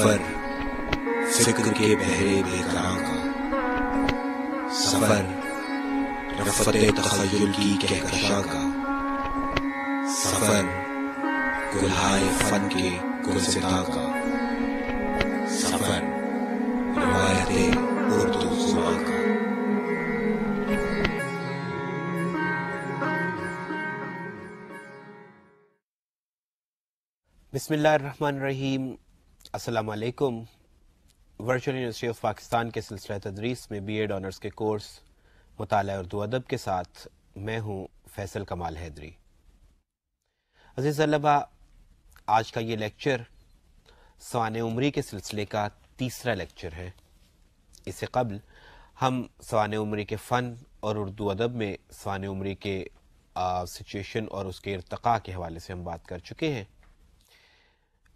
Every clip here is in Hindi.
सफर फिक्र के बहरे बेकरां का सफर रफते तखयुल की कहकशा का सफर गुलहाए फन के गुलसिता का सफर रवायत उर्दू जुबा का बिस्मिल्लाह रहमान रहीम असलकम वर्चुअल यूनिवर्सिटी ऑफ पाकिस्तान के सिलसिला तदरीस में बी एड ऑनर्स के कोर्स मताल उर्दू अदब के साथ मैं हूँ फैसल कमाल हैदरी अजीज़ अल्लबा आज का ये लेक्चर सवान उमरी के सिलसिले का तीसरा लेक्चर है इससे कबल हम सवान उमरी के फ़न और उर्दू अदब में सवान उमरी के सिचुएशन और उसके इरतका के हवाले से हम बात कर चुके हैं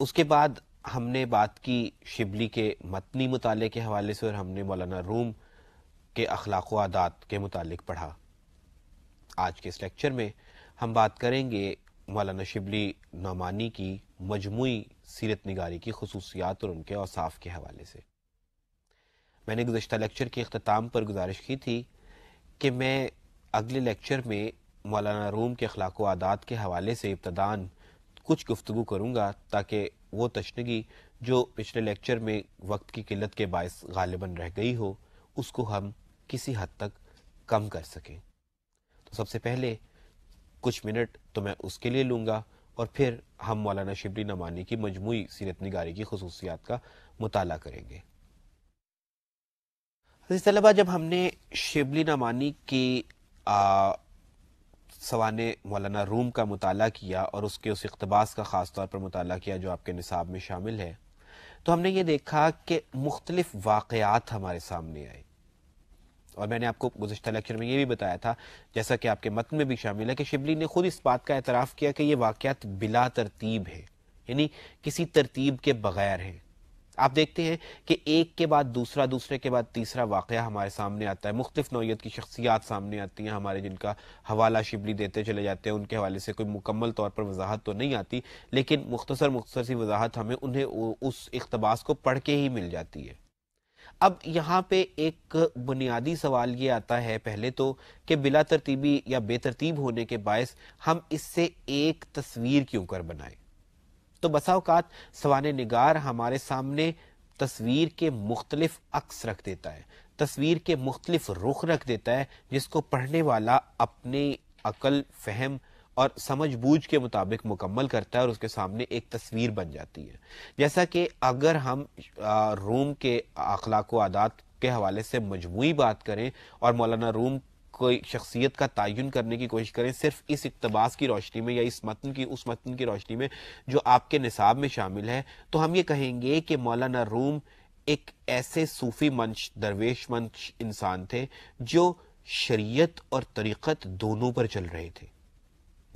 उसके बाद हमने बात की शिबली के मतनी मताले के हवाले से और हमने मौलाना रूम के अखलाक आदात के मुतल पढ़ा आज के इस लेक्चर में हम बात करेंगे मौलाना शिबली नौमानी की मजमू सीरत नगारी की खसूसियात और उनके औसाफ के हवाले से मैंने गुजशत लेक्चर के अख्ताम पर गुजारिश की थी कि मैं अगले लेक्चर में मौलाना रूम के अखलाक आदात के हवाले से इब्तदान कुछ गुफ्तु करूँगा ताकि वो तशनगी जो पिछले लेक्चर में वक्त की किल्लत के बायस गालिबा रह गई हो उसको हम किसी हद तक कम कर सकें तो सबसे पहले कुछ मिनट तो मैं उसके लिए लूँगा और फिर हम मौलाना शिबली नमानी की मजमू सीरत नगारी की खसूसियात का मताल करेंगे तलबा जब हमने शिबली नमानी की सवा ने मौलाना रूम का मताल किया और उसके उस इकतबास का ख़ास तौर पर मुताल किया जो आपके निसाब में शामिल है तो हमने ये देखा कि मुख्तलिफ वाक़ात हमारे सामने आए और मैंने आपको गुजशत लेक्चर में ये भी बताया था जैसा कि आपके मत में भी शामिल है कि शिबली ने खुद इस बात का एतराफ़ किया कि ये वाक़ात बिला तरतीब है यानी किसी तरतीब के बगैर हैं आप देखते हैं कि एक के बाद दूसरा दूसरे के बाद तीसरा वाक़ हमारे सामने आता है मुख्तफ नौीयत की शख्सियात सामने आती हैं हमारे जिनका हवाला शिबली देते चले जाते हैं उनके हवाले से कोई मुकम्मल तौर पर वजाहत तो नहीं आती लेकिन मुख्तर मुख्तर सी वजाहत हमें उन्हें उस इकतबास को पढ़ के ही मिल जाती है अब यहाँ पे एक बुनियादी सवाल ये आता है पहले तो कि बिला तरतीबी या बेतरतीब होने के बायस हम इससे एक तस्वीर क्यों कर बनाएं तो बसाओकात सवान निगार हमारे सामने तस्वीर के मुख्तलिफ अक्स रख देता है तस्वीर के मुख्तलिफ रुख रख देता है जिसको पढ़ने वाला अपने अकल फहम और समझ बूझ के मुताबिक मुकम्मल करता है और उसके सामने एक तस्वीर बन जाती है जैसा कि अगर हम रूम के अखलाक आदात के हवाले से मजमू बात करें और मौलाना रूम कोई शख्सियत का तयन करने की कोशिश करें सिर्फ इस इकतबास की रोशनी में या इस मतन की उस मतन की रोशनी में जो आपके निसाब में शामिल है तो हम ये कहेंगे कि मौलाना रूम एक ऐसे सूफी मंच दरवेश मंच इंसान थे जो शरीयत और तरीक़त दोनों पर चल रहे थे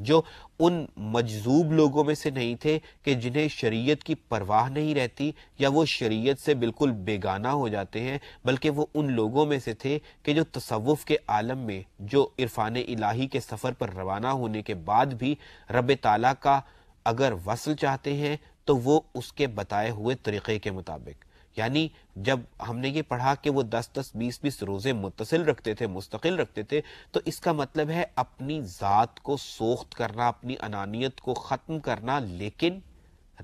जो उन मजजूब लोगों में से नहीं थे कि जिन्हें शरीयत की परवाह नहीं रहती या वो शरीयत से बिल्कुल बेगाना हो जाते हैं बल्कि वो उन लोगों में से थे कि जो तसव्वुफ के आलम में जो इरफान इलाही के सफ़र पर रवाना होने के बाद भी रब ताला का अगर वसल चाहते हैं तो वो उसके बताए हुए तरीक़े के मुताबिक यानी जब हमने ये पढ़ा कि वो दस दस बीस बीस रोज़े मुतसिल रखते थे मुस्तकिल रखते थे तो इसका मतलब है अपनी ज़ात को सोख्त करना अपनी अनानियत को ख़त्म करना लेकिन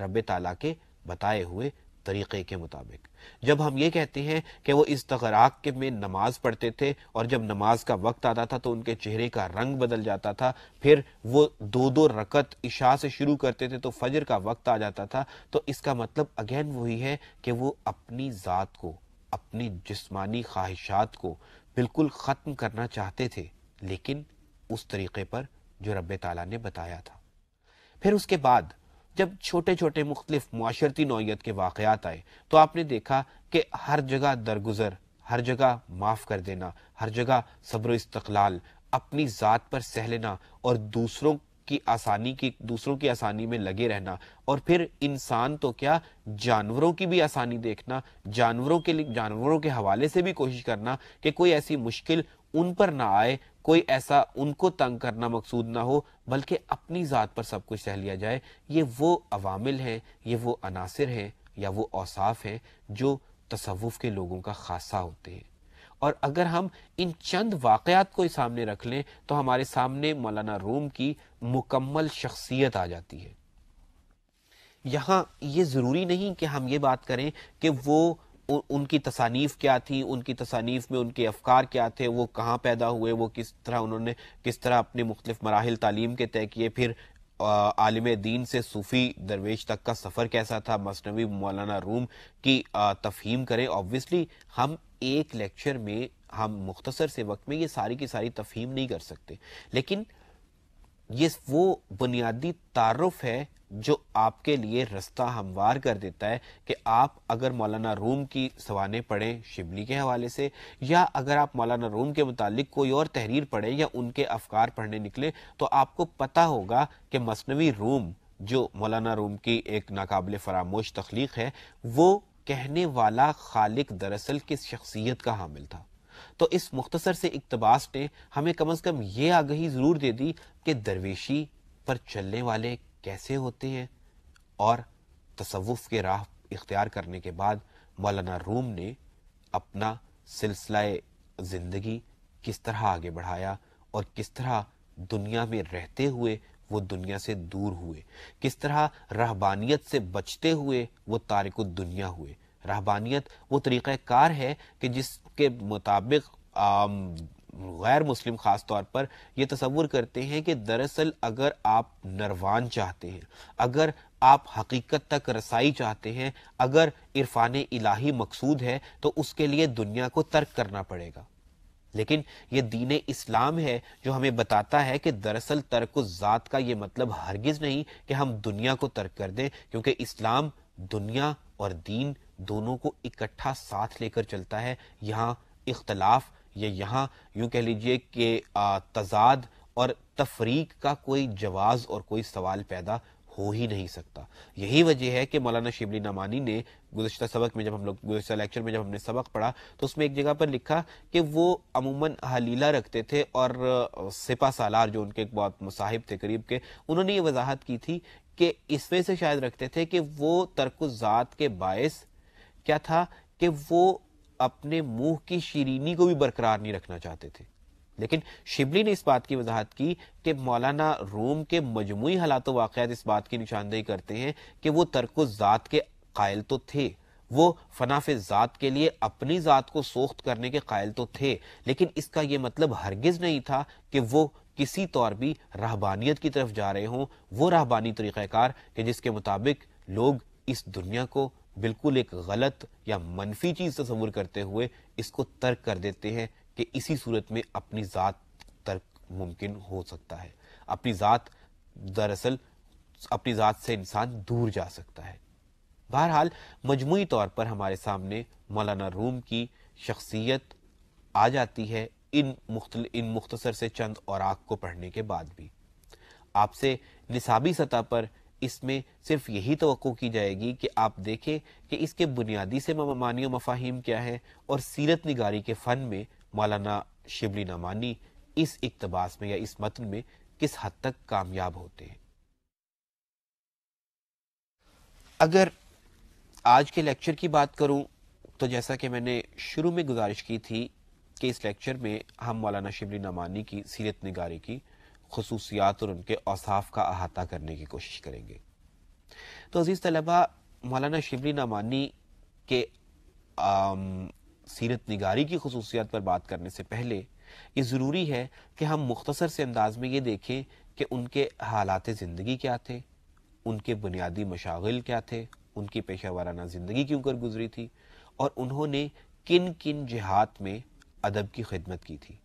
रब ताला के बताए हुए तरीक़े के मुताबिक जब हम ये कहते हैं कि वो इस तकराक के में नमाज पढ़ते थे और जब नमाज का वक्त आता था तो उनके चेहरे का रंग बदल जाता था फिर वो दो दो रकत इशा से शुरू करते थे तो फजर का वक्त आ जाता था तो इसका मतलब अगेन वही है कि वो अपनी ज़ात को अपनी जिसमानी ख्वाहिशात को बिल्कुल ख़त्म करना चाहते थे लेकिन उस तरीक़े पर जो रब ताला ने बताया था फिर उसके बाद जब छोटे छोटे मुख्तलिफ माशरती नौत के वाक़ात आए तो आपने देखा कि हर जगह दरगुजर हर जगह माफ़ कर देना हर जगह सब्र इस्तलाल अपनी ज़ात पर सह लेना और दूसरों की आसानी की दूसरों की आसानी में लगे रहना और फिर इंसान तो क्या जानवरों की भी आसानी देखना जानवरों के लिए जानवरों के हवाले से भी कोशिश करना कि कोई ऐसी मुश्किल उन पर ना आए कोई ऐसा उनको तंग करना मकसूद ना हो बल्कि अपनी ज़ात पर सब कुछ सह लिया जाए ये वो अवामिल हैं ये वो अनासर हैं या वो औसाफ हैं जो तसवुफ़ के लोगों का खासा होते हैं और अगर हम इन चंद वाक़ात को सामने रख लें तो हमारे सामने मौलाना रूम की मुकम्मल शख्सियत आ जाती है यहाँ ये ज़रूरी नहीं कि हम ये बात करें कि वो उ, उनकी तसानीफ क्या थी उनकी तसानीफ में उनके अफकार क्या थे वो कहाँ पैदा हुए वो किस तरह उन्होंने किस तरह अपने मुख्तफ मराहल तालीम के तय किए फिर आलिम दीन से सूफ़ी दरवेश तक का सफ़र कैसा था मसनवी मौलाना रूम की तफहीम करें ऑबियसली हम एक लेक्चर में हम मुख्तसर से वक्त में ये सारी की सारी तफहीम नहीं कर सकते लेकिन ये वो बुनियादी तारफ है जो आपके लिए रास्ता हमवार कर देता है कि आप अगर मौलाना रूम की सवाने पढ़ें शिबली के हवाले से या अगर आप मौलाना रूम के मुतालिक कोई और तहरीर पढ़ें या उनके अफकार पढ़ने निकले तो आपको पता होगा कि मसनवी रूम जो मौलाना रूम की एक नाकबिल फरामोश तख्लीक है वो कहने वाला खालिक दरअसल किस शख्सियत का हामिल था तो इस मुख्तसर से इकतबास ने हमें कम अज़ कम ये आगही ज़रूर दे दी कि दरवेशी पर चलने वाले कैसे होते हैं और तसवुफ़ के राह इख्तियार करने के बाद मौलाना रूम ने अपना सिलसिला ज़िंदगी किस तरह आगे बढ़ाया और किस तरह दुनिया में रहते हुए वो दुनिया से दूर हुए किस तरह रहबानियत से बचते हुए वो तारिक दुनिया हुए रहबानियत वो तरीक़ाकार है कि जिसके मुताबिक गैर मुस्लिम ख़ास तौर पर यह तस्वुर करते हैं कि दरअसल अगर आप नरवान चाहते हैं अगर आप हकीकत तक रसाई चाहते हैं अगर इरफान इलाही मकसूद है तो उसके लिए दुनिया को तर्क करना पड़ेगा लेकिन ये दीन इस्लाम है जो हमें बताता है कि दरअसल तर्क ज़ात का ये मतलब हरगिज़ नहीं कि हम दुनिया को तर्क कर दें क्योंकि इस्लाम दुनिया और दीन दोनों को इकट्ठा साथ लेकर चलता है यहाँ इख्तलाफ या यहाँ यूं कह लीजिए कि तजाद और तफरीक का कोई जवाब और कोई सवाल पैदा हो ही नहीं सकता यही वजह है कि मौलाना शिबली नमानी ने गुजशत सबक में जब हम लोग गुजशत लेक्चर में जब हमने सबक पढ़ा तो उसमें एक जगह पर लिखा कि वो अमूमन हलीला रखते थे और सिपा सालार जो उनके एक बहुत मुसाहिब थे करीब के उन्होंने ये वजाहत की थी कि इसमें से शायद रखते थे कि वो तर्क ज़ात के बायस क्या था कि वो अपने मुंह की शीरीनी को भी बरकरार नहीं रखना चाहते थे लेकिन शिबली ने इस बात की वजाहत की कि मौलाना रोम के मजमू हालात वाक़ात इस बात की निशानदेही करते हैं कि वो तर्क ज़ात के कायल तो थे वो फनाफ ज़ात के लिए अपनी ज़ात को सोख्त करने के कायल तो थे लेकिन इसका यह मतलब हरगिज़ नहीं था कि वो किसी तौर भी रहबानियत की तरफ जा रहे हों वो रहबानी तरीक़ार जिसके मुताबिक लोग इस दुनिया को बिल्कुल एक गलत या मनफी चीज़ तस्वुर करते हुए इसको तर्क कर देते हैं कि इसी सूरत में अपनी ज़ात तर्क मुमकिन हो सकता है अपनी ज़ात दरअसल अपनी ज़ात से इंसान दूर जा सकता है बहरहाल मजमू तौर पर हमारे सामने मौलाना रूम की शख्सियत आ जाती है इन मुख्तल इन मुख्तसर से चंद और आग को पढ़ने के बाद भी आपसे निसाबी सतह पर इसमें सिर्फ यही तो की जाएगी कि आप देखें कि इसके बुनियादी से मानी मफाहिम क्या है और सीरत निगारी के फ़न में मौलाना शिबली नमानी इस इकतबास में या इस मतन में किस हद तक कामयाब होते हैं अगर आज के लेक्चर की बात करूं तो जैसा कि मैंने शुरू में गुजारिश की थी कि इस लेक्चर में हम मौलाना शिबली नमानी की सीरत निगारी की खसूसियात और उनके औसाफ का अहाता करने की कोशिश करेंगे तो अजीज़ तलबा मौलाना शिबली नामानी के आम, सीरत निगारी की खसूसियात पर बात करने से पहले ये ज़रूरी है कि हम मुख्तसर से अंदाज में ये देखें कि उनके हालात ज़िंदगी क्या थे उनके बुनियादी मशागिल क्या थे उनकी पेशा वाराना ज़िंदगी क्यों कर गुजरी थी और उन्होंने किन किन जहात में अदब की खिदमत की थी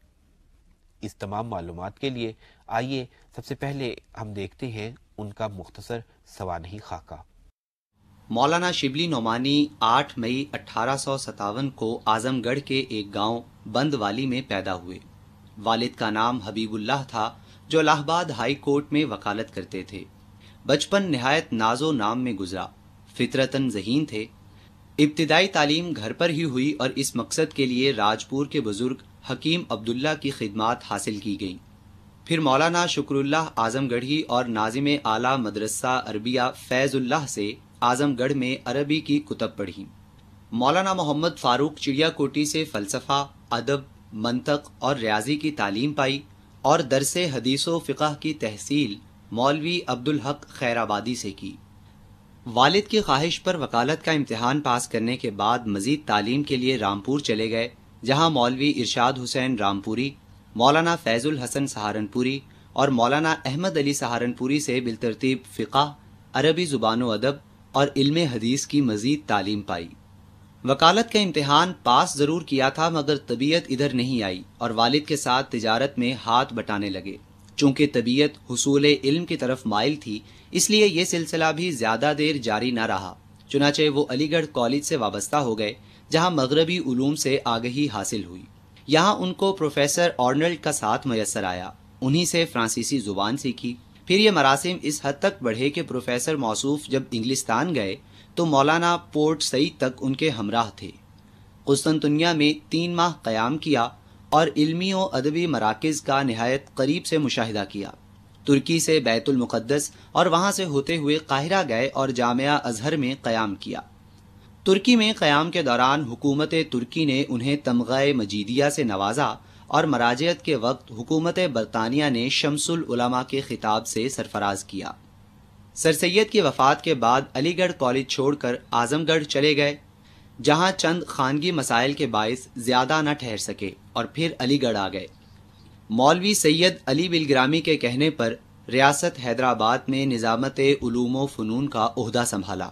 इस तमाम मालूम के लिए आइए सबसे पहले हम देखते हैं उनका मुख्तसर सवानही खाका मौलाना शिबली नोमानी 8 मई अठारह को आजमगढ़ के एक गांव बंदवाली में पैदा हुए वालिद का नाम हबीबुल्लाह था जो इलाहाबाद हाई कोर्ट में वकालत करते थे बचपन नहायत नाजो नाम में गुजरा फितरतन जहीन थे इब्तदाई तालीम घर पर ही हुई और इस मकसद के लिए राजपुर के बुज़ुर्ग हकीम अब्दुल्ला की खिदमत हासिल की गईं फिर मौलाना शुक्रुल्लाह आज़मगढ़ी और नाजिम आला मदरसा अरबिया फैज़ुल्लाह से आज़मगढ़ में अरबी की कुतब पढ़ी मौलाना मोहम्मद फ़ारूक चिड़ियाकोटी से फ़लसफ़ा अदब मंतक और रियाजी की तालीम पाई और दरस हदीसो फ़िका की तहसील मौलवी अब्दुल हक खैराबादी से की वालिद की ख्वाहिश पर वकालत का इम्तहान पास करने के बाद मजीद तालीम के लिए रामपुर चले गए जहाँ मौलवी इरशाद हुसैन रामपुरी मौलाना फैज़ुल हसन सहारनपुरी और मौलाना अहमद अली सहारनपुरी से बिलतरतीब फ़िका अरबी ज़ुबान अदब और इल्म हदीस की मजीद तालीम पाई वकालत का इम्तहान पास ज़रूर किया था मगर तबीयत इधर नहीं आई और वालिद के साथ तिजारत में हाथ बटाने लगे चूंकि तबीयत हसूल इल्म की तरफ माइल थी इसलिए यह सिलसिला भी ज़्यादा देर जारी ना रहा चुनाचे वो अलीगढ़ कॉलेज से वाबस्ता हो गए जहाँ मगरबी उलूम से आगही हासिल हुई यहाँ उनको प्रोफेसर ऑर्नल्ड का साथ मैसर आया उन्हीं से फ्रांसीसी ज़ुबान सीखी फिर ये मरासिम इस हद तक बढ़े कि प्रोफेसर मौसूफ जब इंग्लिस्तान गए तो मौलाना पोर्ट सईद तक उनके हमराह थे कुस्तनतुनिया में तीन माह क़याम किया और इल्मी व अदबी मराकज़ का नहायत करीब से मुशाह किया तुर्की से बैतुलमक़दस और वहाँ से होते हुए काहिरा गए और जाम अजहर में क़्याम किया तुर्की में क़्याम के दौरान हुकूमत तुर्की ने उन्हें तमग़ मजीदिया से नवाजा और मराजियत के वक्त हुकूमत बरतानिया ने शमसुल के खिताब से सरफराज किया सर सैद की वफ़ात के बाद अलीगढ़ कॉलेज छोड़कर आज़मगढ़ चले गए जहाँ चंद खानगी मसाइल के बायस ज़्यादा न ठहर सके और फिर अलीगढ़ आ गए मौलवी सैयद अली बिलग्रामी के कहने पर रियासत हैदराबाद में निज़ामत ूम फ़नून का अहदा संभाला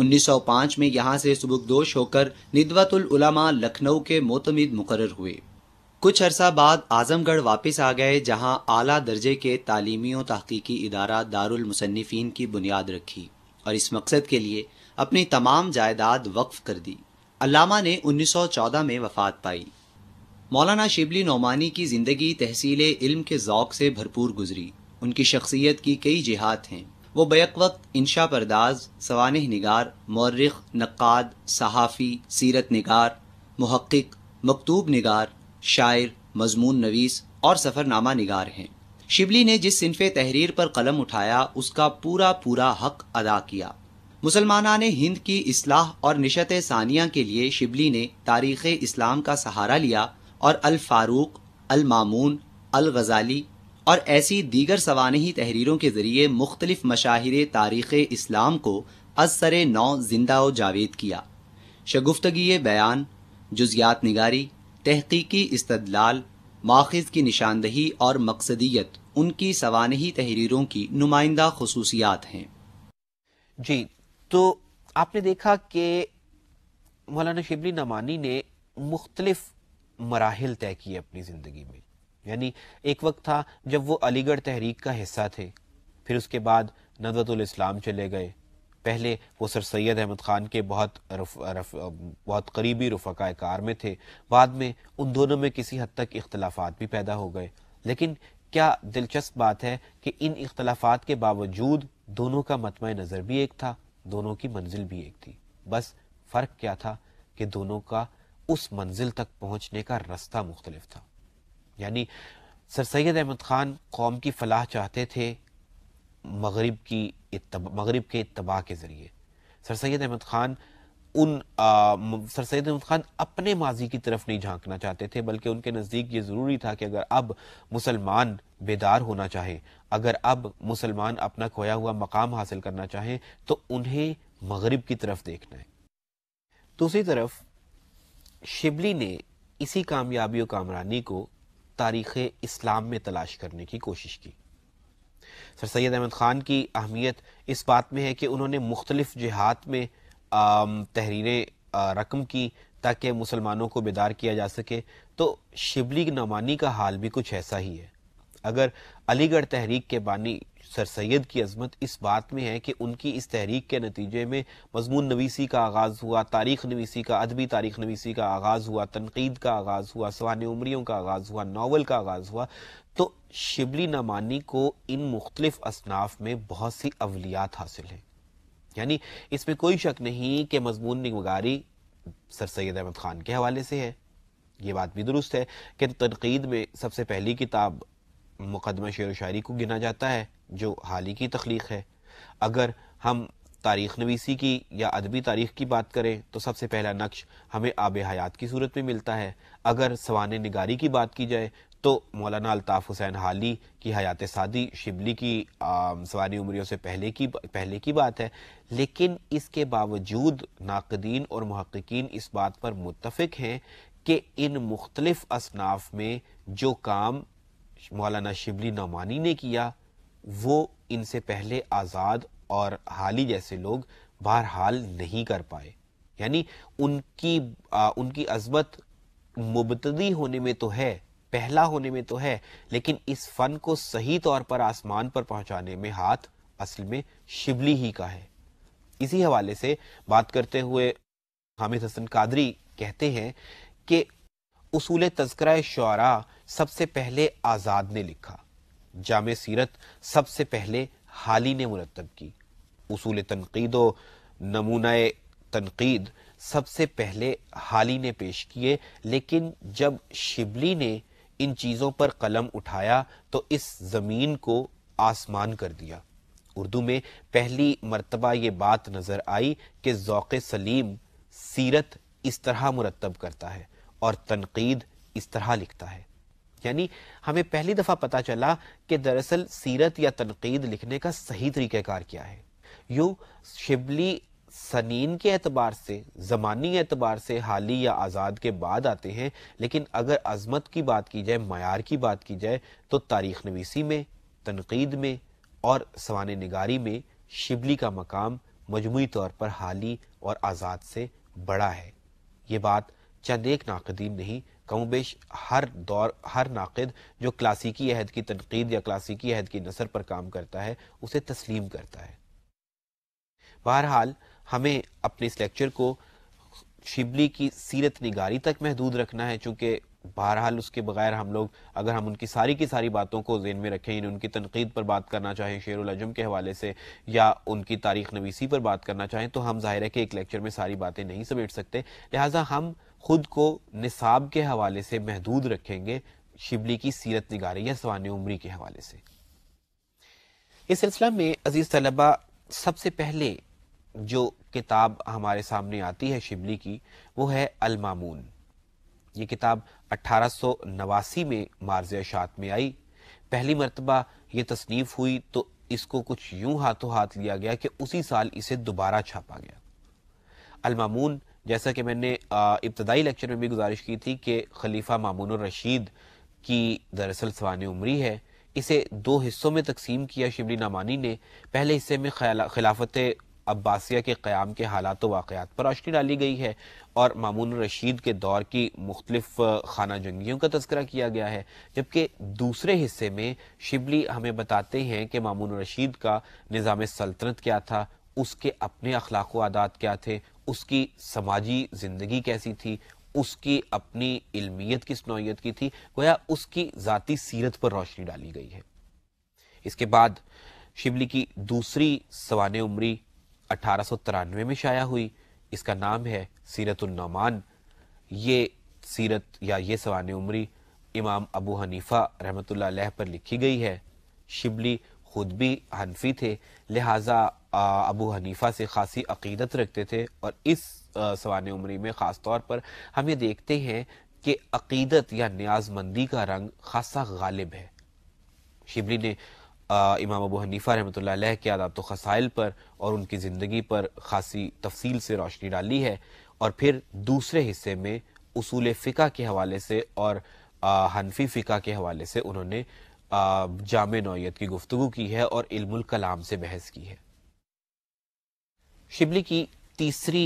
1905 में यहाँ से सबकदोश होकर निदवतुलमा लखनऊ के मोतमिद मुकर हुए कुछ अरसा बाद आजमगढ़ वापस आ गए जहाँ आला दर्जे के तालीमी और तहकीकी इदारा दारुल मुसन्निफीन की बुनियाद रखी और इस मकसद के लिए अपनी तमाम जायदाद वक्फ कर दी अलामा ने 1914 में वफात पाई मौलाना शिबली नौमानी की ज़िंदगी तहसील इल्म के जौक से भरपूर गुजरी उनकी शख्सियत की कई जिहात हैं वो बैक वक्त इंशा परदाज सवान निगार मौरख नक्काद सहाफ़ी सीरत निगार महक्क मकतूब निगार शायर मजमून नवीस और सफ़रनामा निगार हैं शिबली ने जिस सिनफ तहरीर पर कलम उठाया उसका पूरा पूरा हक अदा किया मुसलमाना ने हिंद की असलाह और निशत सानिया के लिए शिबली ने तारीख़ इस्लाम का सहारा लिया और अल फारूक अल मामून अल गज़ाली और ऐसी दीगर सवानही तहरीरों के ज़रिए मुख्तलिफ़ मशाहिर तारीख़ इस्लाम को असर नौ जिंदा व जावेद किया शगुफ्तगी बयान जुजियात निगारी तहकीकी इस्तदलाल माखज़ की निशानदही और मकसदियत उनकी सवानही तहरीरों की नुमाइंदा खसूसियात हैं जी तो आपने देखा कि मौलाना शिबली नमानी ने मुख्तलिफ मराहल तय किए अपनी ज़िंदगी में यानी एक वक्त था जब वो अलीगढ़ तहरीक का हिस्सा थे फिर उसके बाद नदवतुल इस्लाम चले गए पहले वो सर सैद अहमद ख़ान के बहुत रफ, रफ, बहुत करीबी रफ़ा कार में थे बाद में उन दोनों में किसी हद तक इख्तलाफात भी पैदा हो गए लेकिन क्या दिलचस्प बात है कि इन इख्तलाफात के बावजूद दोनों का मतम नज़र भी एक था दोनों की मंजिल भी एक थी बस फ़र्क क्या था कि दोनों का उस मंजिल तक पहुंचने का रास्ता मुख्तलिफ था यानी सर सैद अहमद ख़ान कौम की फलाह चाहते थे मगरब की मगरब के इतबा के ज़रिए सर सैद अहमद ख़ान उन आ, सर सैद अहमद ख़ान अपने माजी की तरफ नहीं झांकना चाहते थे बल्कि उनके नज़दीक ये ज़रूरी था कि अगर अब मुसलमान बेदार होना चाहें अगर अब मुसलमान अपना खोया हुआ मकाम हासिल करना चाहें तो उन्हें मगरब की तरफ देखना है दूसरी तरफ शिबली ने इसी कामयाबी और कामरानी को तारीख़ इस्लाम में तलाश करने की कोशिश की सर सैद अहमद ख़ान की अहमियत इस बात में है कि उन्होंने मुख्तलिफ़ जहात में तहरीरें रकम की ताकि मुसलमानों को बेदार किया जा सके तो शिबली नमानी का हाल भी कुछ ऐसा ही है अगर अलीगढ़ तहरीक के बानी सर सैद की अजमत इस बात में है कि उनकी इस तहरीक के नतीजे में मजमून नवीसी का आगाज़ हुआ तारीख नवीसी का अदबी तारीख नवीसी का आगाज़ हुआ तनकीद का आगाज़ हुआ सवान उम्रियों का आगाज़ हुआ नावल का आगाज़ हुआ तो शिबली नमानी को इन मुख्तलिफ असनाफ में बहुत सी अवलियात हासिल हैं यानी इसमें कोई शक नहीं कि मजमून निगारी सर सैद अहमद ख़ान के हवाले से है ये बात भी दुरुस्त है कि तनकीद में सबसे पहली किताब मुकदमा शेर व शायरी को गिना जाता है जो हाल ही की तख्लीक है अगर हम तारीख नवीसी की या अदबी तारीख की बात करें तो सबसे पहला नक्श हमें आब हयात की सूरत में मिलता है अगर सवान निगारी की बात की जाए तो मौलाना अलताफ़ हुसैन हाली की हयात सादी शिबली की सवारी उम्रियों से पहले की पहले की बात है लेकिन इसके बावजूद नाकदीन और महक्कीन इस बात पर मुतफिक हैं कि इन मुख्तलिफ असनाफ में जो काम मौलाना शिबली नमानी ने किया वो इनसे पहले आज़ाद और हाल ही जैसे लोग बहरहाल नहीं कर पाए यानी उनकी आ, उनकी अजमत मुबतदी होने में तो है पहला होने में तो है लेकिन इस फन को सही तौर पर आसमान पर पहुंचाने में हाथ असल में शिबली ही का है इसी हवाले से बात करते हुए हामिद हसन कादरी कहते हैं कि उसूल तस्करा शरा सबसे पहले आज़ाद ने लिखा जाम सीरत सबसे पहले हाली ने मुरतब की उसूल तनकीद व नमूना तनकीद सबसे पहले हाल ही ने पेश किए लेकिन जब शिबली ने इन चीज़ों पर कलम उठाया तो इस ज़मीन को आसमान कर दिया उर्दू में पहली मरतबा ये बात नज़र आई कि ओक़ सलीम सीरत इस तरह मुरतब करता है और तनकीद इस तरह लिखता है यानी हमें पहली दफ़ा पता चला कि दरअसल सीरत या तनकीद लिखने का सही तरीक़ाकार क्या है यूँ शिबली सनीन के एतबार से ज़मानी एतबार से हाली या आज़ाद के बाद आते हैं लेकिन अगर अजमत की बात की जाए मैार की बात की जाए तो तारीख नवीसी में तनकीद में और सवान नगारी में शिबली का मकाम मजमू तौर पर हाली और आज़ाद से बड़ा है ये बात चंद एक नाकदीन नहीं कमोबेश हर दौर हर नाकद जो क्लासिकी अहद की तनकीद या क्लासिकी अहद की नसर पर काम करता है उसे तस्लीम करता है बहरहाल हमें अपने इस लेक्चर को शिबली की सीरत निगारी तक महदूद रखना है चूंकि बहरहाल उसके बगैर हम लोग अगर हम उनकी सारी की सारी बातों को जेन में रखें उनकी तनकीद पर बात करना चाहें शेर अजम के हवाले से या उनकी तारीख नवीसी पर बात करना चाहें तो हम जाहिर है कि एक लेक्चर में सारी बातें नहीं समेट सकते लिहाजा हम खुद को निसाब के हवाले से महदूद रखेंगे शिबली की सीरत निगारी या सवान उम्री के हवाले से इस सिलसिला में अजीज़ तलबा सबसे पहले जो किताब हमारे सामने आती है शिबली की वो है अलमामून ये किताब अट्ठारह में मार्ज अशात में आई पहली मरतबा ये तसनीफ़ हुई तो इसको कुछ यूं हाथों हाथ लिया गया कि उसी साल इसे दोबारा छापा गया अलमामून जैसा कि मैंने इब्तदाई लेक्चर में भी गुजारिश की थी कि खलीफा मामून रशीद की दरअसल सवान उमरी है इसे दो हिस्सों में तकसीम किया शिबली नामानी ने पहले हिस्से में खिलाफत अब्बासिया के क़्याम के हालात वाक़ात पर रोशनी डाली गई है और मामून रशीद के दौर की मुख्तलिफ खाना जंगियों का तस्करा किया गया है जबकि दूसरे हिस्से में शिबली हमें बताते हैं कि मामून रशीद का निज़ाम सल्तनत क्या था उसके अपने अखलाक आदात क्या थे उसकी समाजी ज़िंदगी कैसी थी उसकी अपनी इलमियत किस नौीयत की थी गोया उसकी ज़ाती सीरत पर रोशनी डाली गई है इसके बाद शिबली की दूसरी सवान उमरी अठारह सौ तिरानवे में शाया हुई इसका नाम है सीरतुलनमान ये सीरत या ये सवान उमरी इमाम अबू हनीफा रहमत लिखी गई है शिबली खुद भी हनफी थे लिहाजा अबू हनीफा से खासी अकीदत रखते थे और इस सवान उमरी में ख़ास तौर पर हम ये देखते हैं कि अकीदत या न्याजमंदी का रंग खासा गालिब है शिबली ने आ, इमाम अबू हनीफ़ा रहमत के आदात तो खसाइल पर और उनकी ज़िंदगी पर खासी तफसील से रोशनी डाली है और फिर दूसरे हिस्से में उसूल फ़िका के हवाले से और हनफी फ़िका के हवाले से उन्होंने जाम नौत की गुफ्तु की है और इल्मुल कलाम से बहस की है शिबली की तीसरी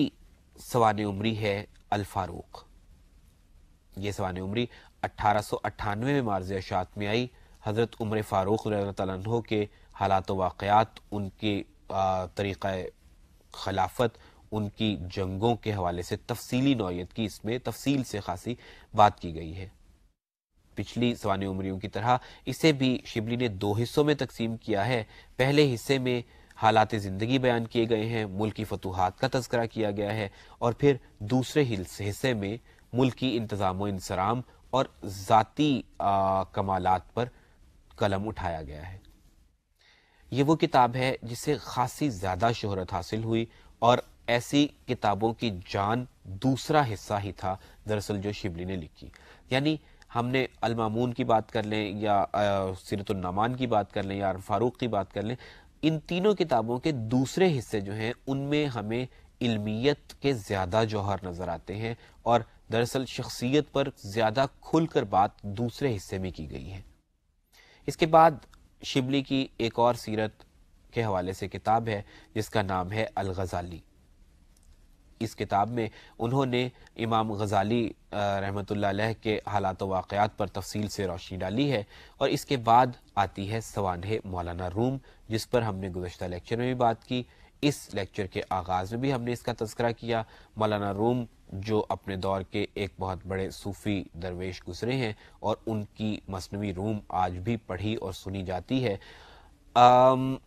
सवान उम्री है अलफारूक फारूक ये सवान उम्री अट्ठारह सौ अट्ठानवे में मार्ज अशात में आई हज़रत उम्र फ़ारूक तु के हालात वाक़ात उनके तरीक़ खिलाफत उनकी जंगों के हवाले से तफसी नौीयत की इसमें तफसील से खासी बात की गई है पिछली सवान उमरीों की तरह इसे भी शिबली ने दो हिस्सों में तकसीम किया है पहले हिस्से में हालात ज़िंदगी बयान किए गए हैं मुल्क की फतूहत का तस्करा किया गया है और फिर दूसरे हिस्से में मुल्क की इंतज़ाम इंसराम और ज़ाती कमालत पर कलम उठाया गया है ये वो किताब है जिसे खासी ज़्यादा शहरत हासिल हुई और ऐसी किताबों की जान दूसरा हिस्सा ही था दरअसल जो शिबली ने लिखी यानी हमने अलमामून की बात कर लें या सीरतुलनामान की बात कर लें या फारूक की बात कर लें इन तीनों किताबों के दूसरे हिस्से जो हैं उनमें हमें इल्मियत के ज़्यादा जौहर नज़र आते हैं और दरअसल शख्सियत पर ज़्यादा खुलकर बात दूसरे हिस्से में की गई है इसके बाद शिबली की एक और सीरत के हवाले से किताब है जिसका नाम है अलगजाली इस किताब में उन्होंने इमाम गज़ाली रहमत के हालात वाक़ात पर तफसील से रोशनी डाली है और इसके बाद आती है सवानह मौलाना रूम जिस पर हमने गुजशत लेक्चर में भी बात की इस लेक्चर के आगाज़ में भी हमने इसका तस्करा किया मौलाना रूम जो अपने दौर के एक बहुत बड़े सूफ़ी दरवेश गुजरे हैं और उनकी मसनवी रूम आज भी पढ़ी और सुनी जाती है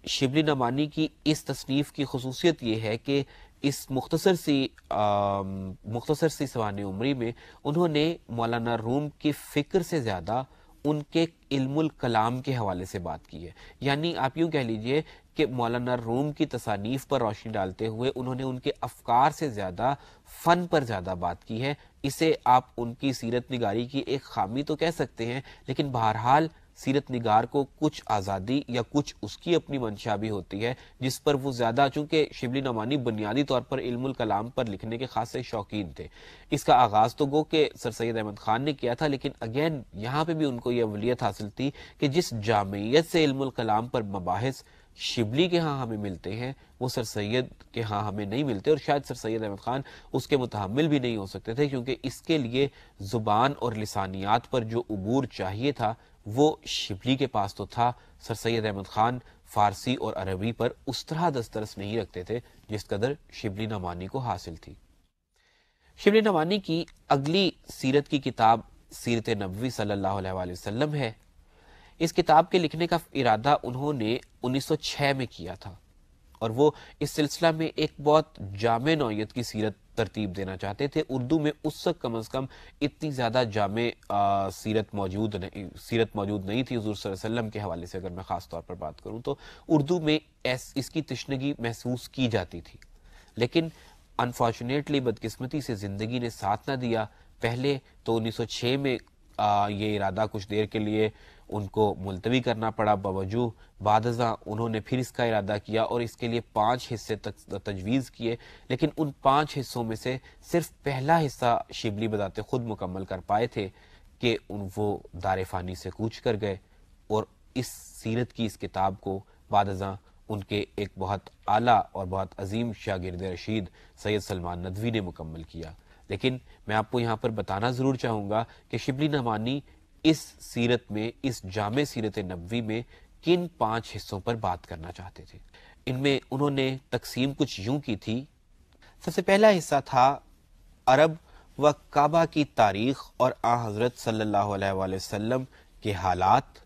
शिबली नमानी की इस तसनीफ़ की खसूसियत यह है कि इस मुख्तसर सी मुख्तसर सी सवान उम्री में उन्होंने मौलाना रूम की फ़िक्र से ज़्यादा उनके इल्मुल कलाम के हवाले से बात की है यानी आप यूं कह लीजिए कि मौलाना रूम की तसानीफ पर रोशनी डालते हुए उन्होंने उनके अफकार से ज़्यादा फ़न पर ज़्यादा बात की है इसे आप उनकी सीरत निगारी की एक खामी तो कह सकते हैं लेकिन बहरहाल सीरत निगार को कुछ आज़ादी या कुछ उसकी अपनी मंशा भी होती है जिस पर वो ज़्यादा चूंकि शिबली नमानी बुनियादी तौर पर इल्मुल कलाम पर लिखने के खासे शौकीन थे इसका आगाज़ तो गो के सर सैद अहमद खान ने किया था लेकिन अगेन यहाँ पर भी उनको ये अवलियत हासिल थी कि जिस जामयत से इल्मुल कलाम पर मबाहस शिबली के यहाँ हमें मिलते हैं वो सर सैद के हाँ हमें नहीं मिलते और शायद सर सैद अहमद ख़ान उसके मुतहमल भी नहीं हो सकते थे क्योंकि इसके लिए ज़ुबान और लसानियात पर जो अबूर चाहिए था वो शिबली के पास तो था सर सैद अहमद खान फारसी और अरबी पर उस तरह दस्तरस नहीं रखते थे जिस कदर शिबली नमानी को हासिल थी शिबली नमानी की अगली सीरत की किताब सीरत नबी सल्लल्लाहु है इस किताब के लिखने का इरादा उन्होंने 1906 में किया था और वो इस सिलसिला में एक बहुत जाम नौीयत की सीरत तरतीब देना चाहते थे उर्दू में उस वक्त कम अज़ कम इतनी ज़्यादा जाम सीरत मौजूद नहीं सीरत मौजूद नहीं थी हजूर वसल्लम के हवाले से अगर मैं ख़ास तौर पर बात करूँ तो उर्दू में एस इसकी तशनगी महसूस की जाती थी लेकिन अनफॉर्चुनेटली बदकस्मती से ज़िंदगी ने साथ ना दिया पहले तो 1906 में आ, ये इरादा कुछ देर के लिए उनको मुलतवी करना पड़ा बावजूह बाद उन्होंने फिर इसका इरादा किया और इसके लिए पाँच हिस्से तक तजवीज़ किए लेकिन उन पाँच हिस्सों में से सिर्फ पहला हिस्सा शिबली बताते खुद मुकम्मल कर पाए थे कि उन वो दार फ़ानी से कूच कर गए और इस सीरत की इस किताब को बाद उनके एक बहुत आला और बहुत अजीम शागिर्द रशीद सैयद सलमान नदवी ने मुकम्मल किया लेकिन मैं आपको यहाँ पर बताना ज़रूर चाहूँगा कि शिबली नमानी इस सीरत में इस जाम सीरत नबी में किन पांच हिस्सों पर बात करना चाहते थे इनमें उन्होंने तकसीम कुछ यूं की थी सबसे पहला हिस्सा था अरब व काबा की तारीख और आ हजरत सल्लल्लाहु के हालात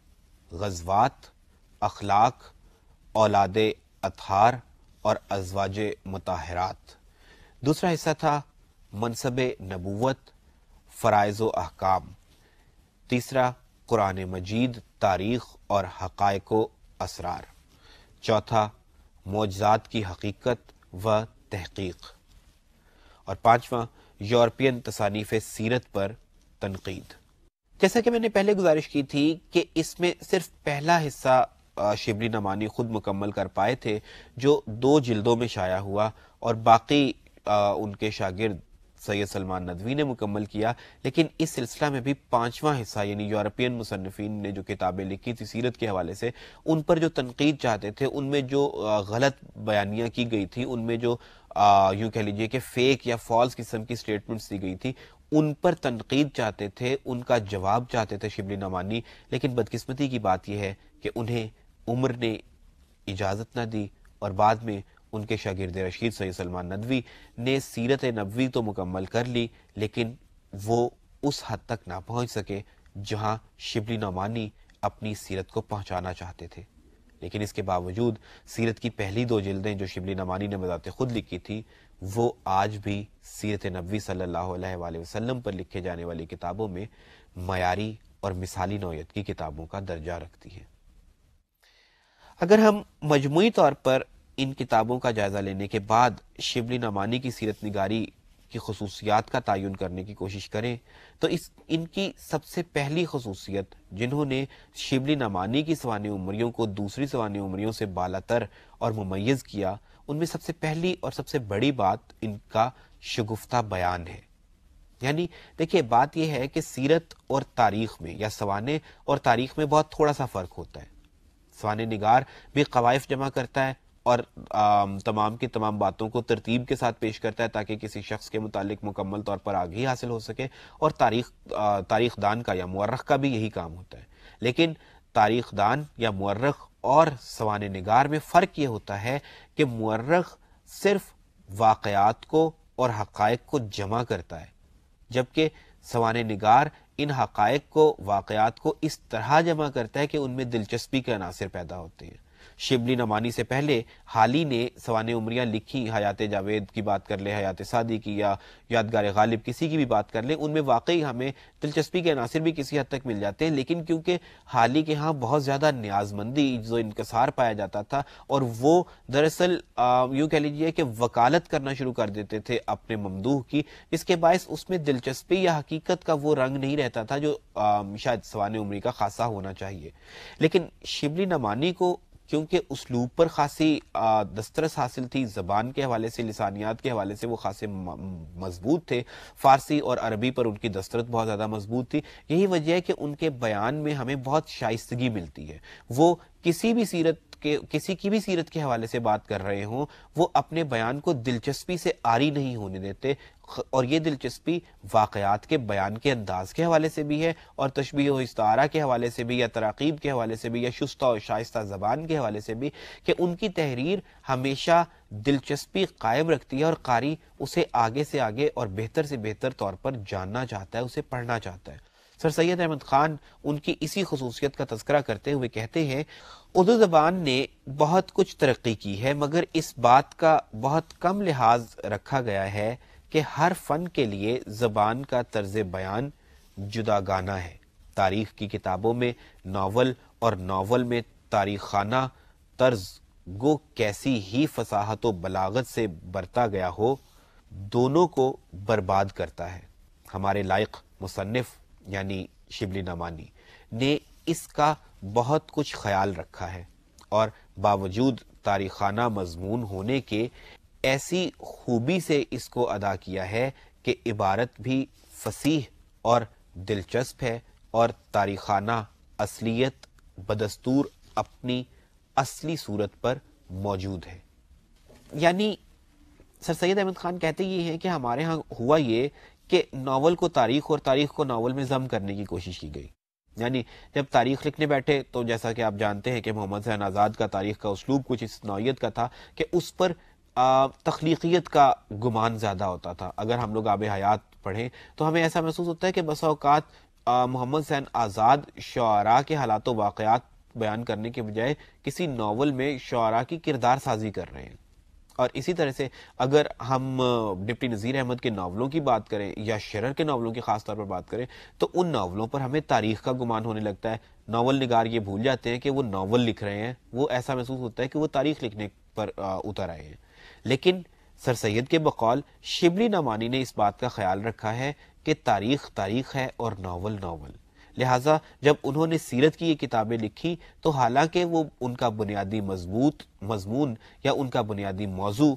गजवात अखलाक औलाद अथार और अजवाज मतहरात दूसरा हिस्सा था मनसब नबूत फ़रज़ अहकाम तीसरा कुरान मजीद तारीख और हक़ असरार चौथा मोजात की हकीकत व तहकीक और पांचवा यूरोपियन तसानीफ सीरत पर तनकीद जैसा कि मैंने पहले गुजारिश की थी कि इसमें सिर्फ पहला हिस्सा शिबली नमानी खुद मुकम्मल कर पाए थे जो दो जिल्दों में शाया हुआ और बाकी उनके शागिर्द सैयद सलमान नदवी ने मुकम्मल किया लेकिन इस सिलसिला में भी पांचवा हिस्सा यानी यूरोपियन मुसनफिन ने जो किताबें लिखी थी सीरत के हवाले से उन पर जो तनकीद चाहते थे उनमें जो गलत बयानियाँ की गई थी उनमें जो यूँ कह लीजिए कि फेक या फॉल्स किस्म की स्टेटमेंट दी गई थी उन पर तनकीद चाहते थे उनका जवाब चाहते थे शिबली नमानी लेकिन बदकिस्मती की बात यह है कि उन्हें उम्र ने इजाज़त ना दी और बाद में उनके शागिर्द रशीद सैद सलमान नदवी ने सीरत नबवी तो मुकम्मल कर ली लेकिन वो उस हद तक ना पहुँच सके जहाँ शिबली नौमानी अपनी सीरत को पहुंचाना चाहते थे लेकिन इसके बावजूद सीरत की पहली दो जिल्दें जो शिबली नमानी ने बजात खुद लिखी थी वो आज भी सीरत नबी सल्लल्लाहु अलैहि पर लिखे जाने वाली किताबों में मयारी और मिसाली नौयत की किताबों का दर्जा रखती है अगर हम मजमू तौर पर इन किताबों का जायजा लेने के बाद शिबली नमानी की सीरत निगारी की खसूसियात का तयन करने की कोशिश करें तो इस इनकी सबसे पहली खसूसियत जिन्होंने शिबली नमानी की सवान उमरियों को दूसरी सवान उमरियों से बाला तर और ममैज़ किया उनमें सबसे पहली और सबसे बड़ी बात इनका शगुफ्ता बयान है यानी देखिए बात यह है कि सीरत और तारीख में या सवान और तारीख में बहुत थोड़ा सा फ़र्क होता है सवान नगार भी कवायफ जमा करता है और आ, तमाम की तमाम बातों को तरतीब के साथ पेश करता है ताकि किसी शख्स के मुतालिक मुकम्मल तौर पर आगही हासिल हो सके और तारीख तारीख दान का या मर्रख का भी यही काम होता है लेकिन तारीख दान या मर्रख और सवान नगार में फ़र्क ये होता है कि मर्रख सिर्फ वाकयात को और हक़ को जमा करता है जबकि सवान नगार इन हक़ को वाक़ात को इस तरह जमा करता है कि उनमें दिलचस्पी के अनासर पैदा होते हैं शिबली नमानी से पहले हाल ही ने सवान उमरियाँ लिखी हयात जावेद की बात कर ले हयात सादी की या यादगार गालिब किसी की भी बात कर ले उनमें वाकई हमें दिलचस्पी के अनासर भी किसी हद तक मिल जाते हैं लेकिन क्योंकि हाल ही के यहाँ बहुत ज़्यादा न्याजमंदी जो इंकसार पाया जाता था और वो दरअसल यूँ कह लीजिए कि वकालत करना शुरू कर देते थे अपने ममदूह की इसके बायस उसमें दिलचस्पी या हकीकत का वो रंग नहीं रहता था जो शायद सवान उमरी का खासा होना चाहिए लेकिन शिबली नमानी को क्योंकि उसलूब पर खासी दस्तरस हासिल थी ज़बान के हवाले से लसानियात के हवाले से वो खास मजबूत थे फ़ारसी और अरबी पर उनकी दस्तरत बहुत ज़्यादा मजबूत थी यही वजह है कि उनके बयान में हमें बहुत शाइस्तगी मिलती है वो किसी भी सीरत के किसी की भी सीरत के हवाले से बात कर रहे हों वो अपने बयान को दिलचस्पी से आरी नहीं होने देते और ये दिलचस्पी वाकयात के बयान के अंदाज के हवाले से भी है और तशबी व इस्तारा के हवाले से भी या तराकीब के हवाले से भी या शुस्ता और शाइस्ता ज़बान के हवाले से भी कि उनकी तहरीर हमेशा दिलचस्पी कायम रखती है और कारी उसे आगे से आगे और बेहतर से बेहतर तौर पर जानना चाहता है उसे पढ़ना चाहता है सर सैद अहमद खान उनकी इसी खसूसियत का तस्करा करते हुए कहते हैं उर्दू ज़बान ने बहुत कुछ तरक्की की है मगर इस बात का बहुत कम लिहाज रखा गया है कि हर फन के लिए जबान का तर्ज बयान जुदा गाना है तारीख की किताबों में नावल और नावल में तारीख़ाना तर्ज गो कैसी ही फसाहत बलागत से बरता गया हो दोनों को बर्बाद करता है हमारे लायक मुसनफ़ यानी शिबली नमानी ने इसका बहुत कुछ ख्याल रखा है और बावजूद तारीखाना मजमून होने के ऐसी खूबी से इसको अदा किया है कि इबारत भी फसीह और दिलचस्प है और तारीखाना असलियत बदस्तूर अपनी असली सूरत पर मौजूद है यानी सर सैद अहमद खान कहते ये हैं कि हमारे यहाँ हुआ ये कि नावल को तारीख और तारीख को नावल में जम करने की कोशिश की गई यानी जब तारीख लिखने बैठे तो जैसा कि आप जानते हैं कि मोहम्मद जहन आज़ाद का तारीख का उसलूब कुछ इस नौीयत का था कि उस पर तख्लीकीत का गुमान ज़्यादा होता था अगर हम लोग आब हयात पढ़ें तो हमें ऐसा महसूस होता है कि बस अवकात मोहम्मद सैन आज़ाद शरा के हालात वाक़ात बयान करने के बजाय किसी नावल में शरा की किरदार साजी कर रहे हैं और इसी तरह से अगर हम डिप्टी नज़ीर अहमद के नावलों की बात करें या शरर के नावलों की ख़ास तौर पर बात करें तो उन नावलों पर हमें तारीख का गुमान होने लगता है नावल नगार ये भूल जाते हैं कि वो नावल लिख रहे हैं वो ऐसा महसूस होता है कि वो तारीख लिखने पर उतर आए हैं लेकिन सर सैद के बकौल शिबली नमानी ने इस बात का ख्याल रखा है कि तारीख तारीख है और नावल नावल लिहाजा जब उन्होंने सीरत की ये किताबें लिखी तो हालांकि वो उनका बुनियादी मजबूत मजमून या उनका बुनियादी मौजू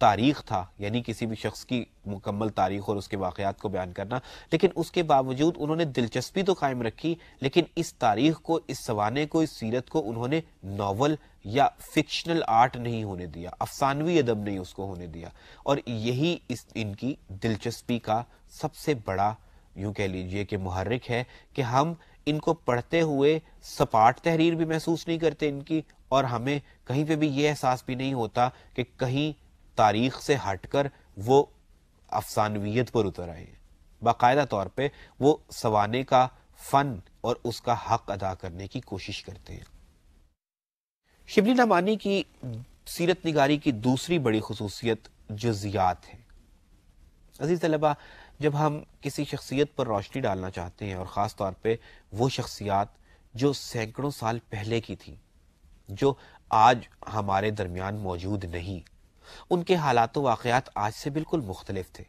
तारीख था यानी किसी भी शख्स की मुकम्मल तारीख और उसके वाकयात को बयान करना लेकिन उसके बावजूद उन्होंने दिलचस्पी तो कायम रखी लेकिन इस तारीख को इस सवाने को इस सीरत को उन्होंने नावल या फिक्शनल आर्ट नहीं होने दिया अफसानवी अदब नहीं उसको होने दिया और यही इस इनकी दिलचस्पी का सबसे बड़ा यूँ कह लीजिए कि महरक है कि हम इनको पढ़ते हुए सपाट तहरीर भी महसूस नहीं करते इनकी और हमें कहीं पे भी ये एहसास भी नहीं होता कि कहीं तारीख से हट कर वो अफसानवीत पर उतर आए हैं बाकायदा तौर पर वो सवाने का फन और उसका हक अदा करने की कोशिश करते हैं शिबली नमानी की सीरत निगारी की दूसरी बड़ी खसूसियत जजियात है अजीज तलबा जब हम किसी शख्सियत पर रोशनी डालना चाहते हैं और ख़ास तौर पर वो शख्सियात जो सैकड़ों साल पहले की थी जो आज हमारे दरमियान मौजूद नहीं उनके हालात वाक़ात आज से बिल्कुल मुख्तलिफ थे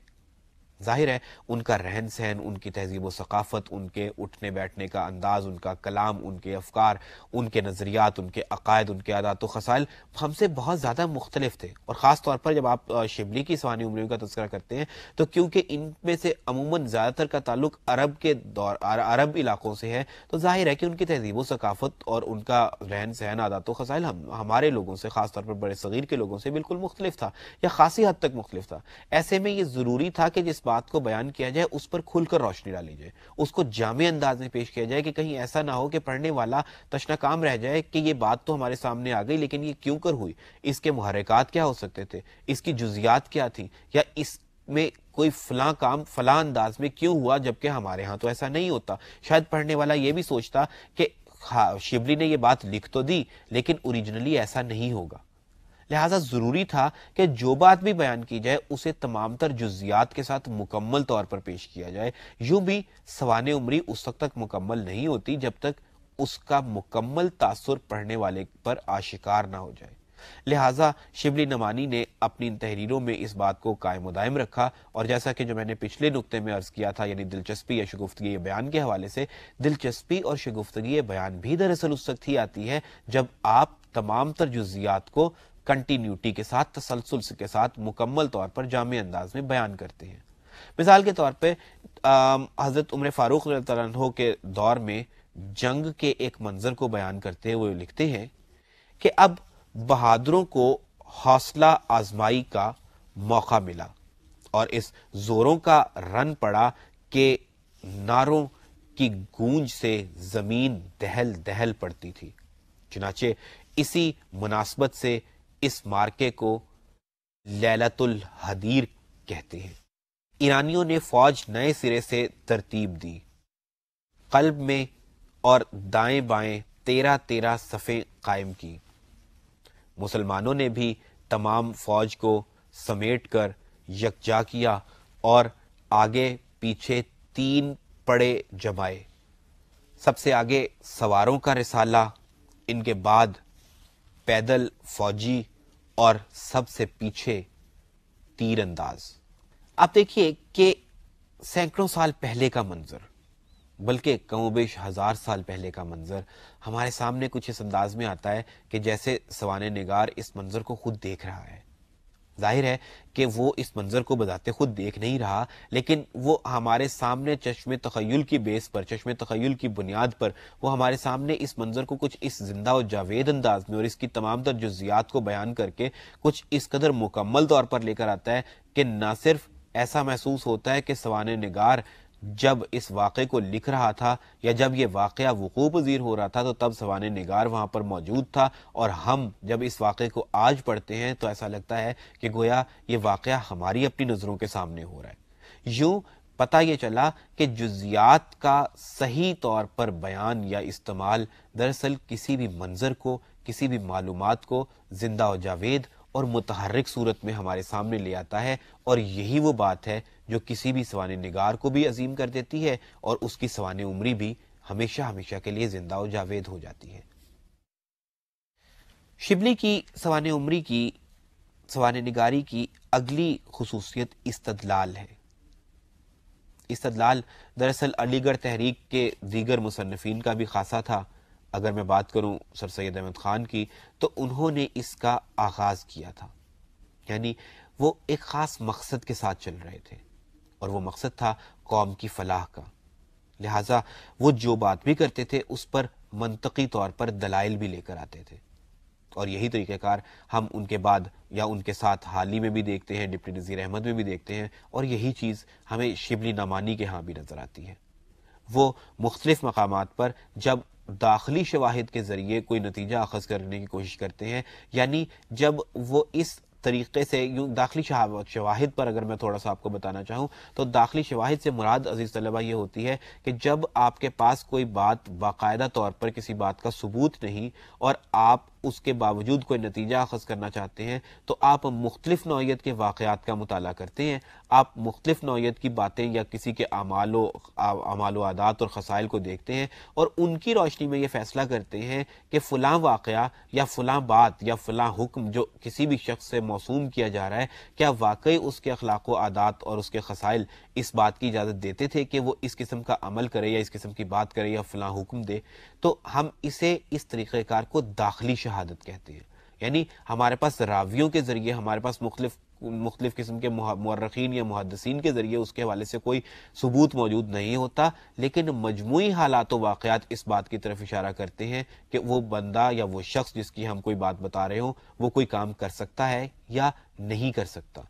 जाहिर है उनका रहन सहन उनकी तहजीब सकाफ़त उनके उठने बैठने का अंदाज़ उनका कलाम उनके अफकार उनके नज़रियात उनके अकायद उनके आदात खसाइल हमसे बहुत ज़्यादा मुख्तलिफ थे और ख़ास तौर पर जब आप शिबली की सवानी उमरी का तस्कर करते हैं तो क्योंकि इनमें से अमूमन ज़्यादातर का ताल्लुक अरब के दौर अरब इलाकों से है तो जाहिर है कि उनकी तहजीब सकाफ़त और उनका रहन सहन आदात खसाइल हम हमारे लोगों से खासतौर पर बड़े सगीर के लोगों से बिल्कुल मुख्तलिफ था या खासी हद तक मुख्तलिफ था ऐसे में ये ज़रूरी था कि जिस बात बात को बयान किया जाए उस पर खुलकर रोशनी डाली जाए उसको जामे अंदाज में पेश किया जाए कि कहीं ऐसा ना हो कि पढ़ने वाला काम रह जाए कि ये बात तो हमारे सामने आ गई लेकिन ये क्यों कर हुई इसके मुहरकत क्या हो सकते थे इसकी जुजियात क्या थी या इस में कोई फला काम फला अंदाज में क्यों हुआ जबकि हमारे यहाँ तो ऐसा नहीं होता शायद पढ़ने वाला ये भी सोचता कि हाँ शिबली ने ये बात लिख तो दी लेकिन ओरिजिनली ऐसा नहीं होगा लिहाजा ज़रूरी था कि जो बात भी बयान की जाए उसे तमाम तर जुजियात के साथ मुकम्मल तौर पर पेश किया जाए यूं भी सवान उम्री उस वक्त तक मुकम्मल नहीं होती जब तक उसका मुकम्मल तासर पढ़ने वाले पर आशिकार ना हो जाए लिहाजा शिबली नमानी ने अपनी तहरीरों में इस बात को कायम दायम रखा और जैसा कि जो मैंने पिछले नुक्ते में अर्ज़ किया था यानी दिलचस्पी या शगुफ्तगी बयान के हवाले से दिलचस्पी और शगुफ्तगी बयान भी दरअसल उस वक्त आती है जब आप तमाम तर को कंटिन्यूटी के साथ तसलसल के साथ मुकम्मल तौर पर जाम अंदाज में बयान करते हैं मिसाल के तौर पर हज़रत उम्र फारूक के दौर में जंग के एक मंजर को बयान करते हुए लिखते हैं कि अब बहादुरों को हौसला आजमाई का मौका मिला और इस जोरों का रन पड़ा कि नारों की गूंज से जमीन दहल दहल पड़ती थी चुनाचे इसी मुनासबत से इस मार्के को लैलतुल हदीर कहते हैं ईरानियों ने फौज नए सिरे से तरतीब दी कल्ब में और दाएं बाएं तेरह तेरह सफ़े कायम की मुसलमानों ने भी तमाम फौज को समेट कर यकजा किया और आगे पीछे तीन पड़े जमाए सबसे आगे सवारों का रिसाला इनके बाद पैदल फौजी और सबसे पीछे तीरंदाज आप देखिए कि सैकड़ों साल पहले का मंजर बल्कि कम बेश हज़ार साल पहले का मंज़र हमारे सामने कुछ इस अंदाज में आता है कि जैसे सवान निगार इस मंज़र को खुद देख रहा है जाहिर है कि वो इस मंज़र को बताते खुद देख नहीं रहा लेकिन वो हमारे सामने चश्मे तखयल की बेस पर चश्मे तखयल की बुनियाद पर वो हमारे सामने इस मंज़र को कुछ इस जिंदा और जावेद अंदाज में और इसकी तमाम तर जुजियात को बयान करके कुछ इस कदर मुकम्मल तौर पर लेकर आता है कि ना सिर्फ ऐसा महसूस होता है कि सवान नगार जब इस वाक़े को लिख रहा था या जब ये वाक़ वक़ू पजीर हो रहा था तो तब सवान नगार वहाँ पर मौजूद था और हम जब इस वाक़े को आज पढ़ते हैं तो ऐसा लगता है कि गोया ये वाक़ हमारी अपनी नज़रों के सामने हो रहा है यूँ पता ये चला कि जुजियात का सही तौर पर बयान या इस्तेमाल दरअसल किसी भी मंजर को किसी भी मालूम को जिंदा व जावेद और मुतहरक सूरत में हमारे सामने ले आता है और यही वो बात है जो किसी भी सवान निगार को भी अजीम कर देती है और उसकी सवान उमरी भी हमेशा हमेशा के लिए जिंदा और जावेद हो जाती है शिबली की सवान उमरी की सवान निगारी की अगली खसूसियत इस्तदलाल है इस्तदलाल दरअसल अलीगढ़ तहरीक के दीगर मुसनफिन का भी खासा था अगर मैं बात करूं सर सैद अहमद ख़ान की तो उन्होंने इसका आगाज़ किया था यानी वो एक ख़ास मकसद के साथ चल रहे थे और वो मकसद था कौम की फलाह का लिहाजा वो जो बात भी करते थे उस पर मनतकी तौर पर दलाइल भी लेकर आते थे और यही तरीक़ार हम उनके बाद या उनके साथ हाल ही में भी देखते हैं डिप्टी नज़ीर अहमद में भी देखते हैं और यही चीज़ हमें शिबली नमानी के यहाँ भी नज़र आती है वो मुख्तलिफ़ मकाम पर जब दाखिली शवाहद के ज़रिए कोई नतीजा अखज़ करने की कोशिश करते हैं यानी जब वो इस तरीके से यूँ दाखिली शवाहिद पर अगर मैं थोड़ा सा आपको बताना चाहूँ तो दाखिली शवाहिद से मुराद अजीज़ तलबा ये होती है कि जब आपके पास कोई बात बाकायदा तौर पर किसी बात का सबूत नहीं और आप उसके बावजूद कोई नतीजा अखज़ करना चाहते हैं तो आप मुख्तलिफ़ नौीयत के वाक़ात का मुताल करते हैं आप मुख्तलिफ़ नौीयत की बातें या किसी के अमाल अमाल आदात और खसाइल को देखते हैं और उनकी रोशनी में ये फ़ैसला करते हैं कि फ़लाँ वाक़ या फ़लाँ बात या फ़लाँ हुक्म जो किसी भी शख्स से मौसू किया जा रहा है क्या वाकई उसके अखलाक आदात और उसके खसाइल इस बात की इजाज़त देते थे कि वो इस किस्म का अमल करे या इस किस्म की बात करे या फ़लाँ हुक्म दे तो हम इसे इस तरीक़ेकार को दाखिली शह शहादत कहते हैं यानी हमारे पास रावियों के ज़रिए हमारे पास मुख्तलिफ मुख्तलिफ किस्म के मर्रखीन या मुहदसिन के ज़रिए उसके हवाले से कोई सबूत मौजूद नहीं होता लेकिन मजमू हालात वाक़ात इस बात की तरफ इशारा करते हैं कि वो बंदा या वो शख्स जिसकी हम कोई बात बता रहे हो वो कोई काम कर सकता है या नहीं कर सकता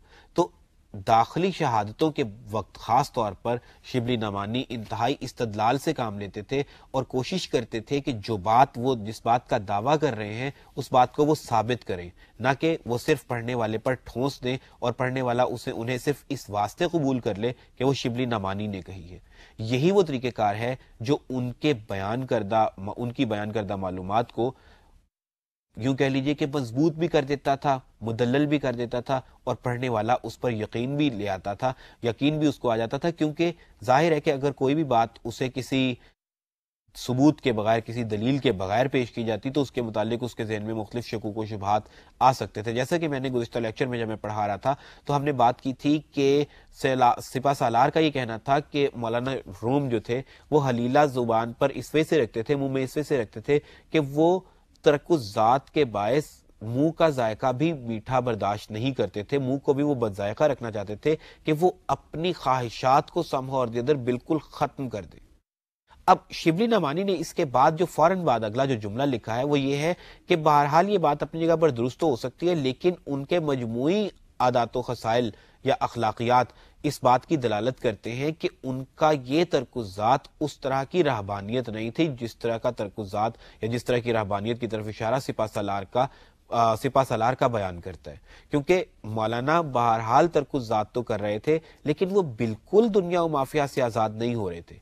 दाखिली शहादतों के वक्त ख़ास तौर पर शिबली नमानी इंतहाई इस्तदलाल से काम लेते थे और कोशिश करते थे कि जो बात वो जिस बात का दावा कर रहे हैं उस बात को वो साबित करें ना कि वो सिर्फ पढ़ने वाले पर ठोस दें और पढ़ने वाला उसे उन्हें सिर्फ इस वास्ते कबूल कर ले कि वो शिबली नमानी ने कही है यही वो तरीक़ेकार है जो उनके बयान करदा उनकी बयान करदा मालूम को यूं कह लीजिए कि मजबूत भी कर देता था मुदल भी कर देता था और पढ़ने वाला उस पर यकीन भी ले आता था यकीन भी उसको आ जाता था क्योंकि जाहिर है कि अगर कोई भी बात उसे किसी सबूत के बगैर किसी दलील के बगैर पेश की जाती तो उसके मुतालिक उसके जहन में मुख्तलिफ शकूक व शुभात आ सकते थे जैसा कि मैंने गुजशत लेक्चर में जब मैं पढ़ा रहा था तो हमने बात की थी कि सिपा सालार का यह कहना था कि मौलाना रोम जो थे वो हलीला जुबान पर इस वजह से रखते थे मुंह में इस वजह से रखते थे कि वो तरक् ज़ात के बायस मुंह का जायका भी मीठा बर्दाश्त नहीं करते थे मुंह को भी वो बदजायका रखना चाहते थे कि वो अपनी ख्वाहिशात को समह और देदर बिल्कुल ख़त्म कर दे अब शिवली नमानी ने इसके बाद जो फौरन बाद अगला जो जुमला लिखा है वो ये है कि बहरहाल ये बात अपनी जगह पर दुरुस्त तो हो सकती है लेकिन उनके मजमू आदात खसाइल या अखलाकियात इस बात की दलालत करते हैं कि उनका ये तरकुजात उस तरह की रहबानियत नहीं थी जिस तरह का तरकुजात या जिस तरह की रहबानियत की तरफ इशारा सिपा सलार का सिपा सलार का बयान करता है क्योंकि मौलाना बहरहाल तरकुजात तो कर रहे थे लेकिन वो बिल्कुल दुनिया और माफिया से आज़ाद नहीं हो रहे थे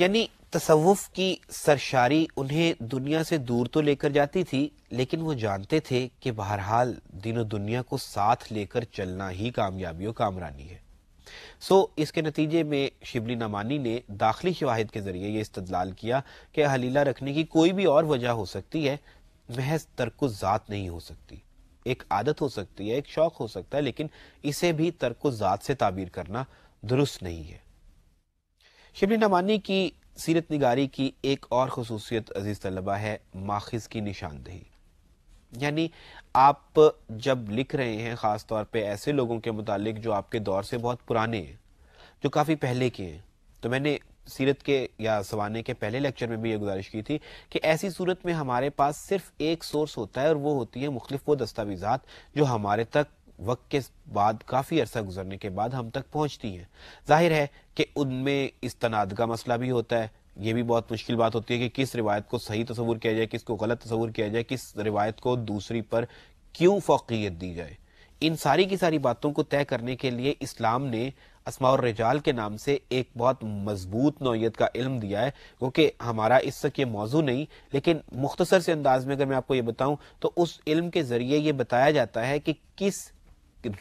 यानी तसवुफ की सरशारी उन्हें दुनिया से दूर तो लेकर जाती थी लेकिन वो जानते थे कि बहरहाल दिनों दुनिया को साथ लेकर चलना ही कामयाबी और कामरानी है सो इसके नतीजे में शिबली नमानी ने दाखिली शवाहद के ज़रिए ये इस्तलाल किया कि हलीला रखने की कोई भी और वजह हो सकती है महज तर्कुज़ात नहीं हो सकती एक आदत हो सकती है एक शौक हो सकता है लेकिन इसे भी तर्क जात से ताबीर करना दुरुस्त नहीं है शिबली नमानी की सीरत निगारी की एक और खसूसियत अजीज़ तलबा है माखज़ की निशानदेही यानी आप जब लिख रहे हैं ख़ास तौर पे ऐसे लोगों के मुतालिक जो आपके दौर से बहुत पुराने हैं जो काफ़ी पहले के हैं तो मैंने सीरत के या सवाने के पहले लेक्चर में भी ये गुजारिश की थी कि ऐसी सूरत में हमारे पास सिर्फ एक सोर्स होता है और वो होती है मुख्तफ वो दस्तावेज़ात जो हमारे तक वक्त के बाद काफ़ी अरसा गुजरने के बाद हम तक पहुंचती हैं जाहिर है कि उनमें इस तनाद का मसला भी होता है ये भी बहुत मुश्किल बात होती है कि किस रिवायत को सही तस्वूर किया जाए किसको गलत तस्वूर किया जाए किस रिवायत को दूसरी पर क्यों फोकियत दी जाए इन सारी की सारी बातों को तय करने के लिए इस्लाम ने असमा और रजाल के नाम से एक बहुत मजबूत नौीयत का इल्म दिया है क्योंकि हमारा इस तक ये मौजू नहीं लेकिन मुख्तसर से अंदाज में अगर मैं आपको ये बताऊं तो उस इल्म के ज़रिए ये बताया जाता है कि किस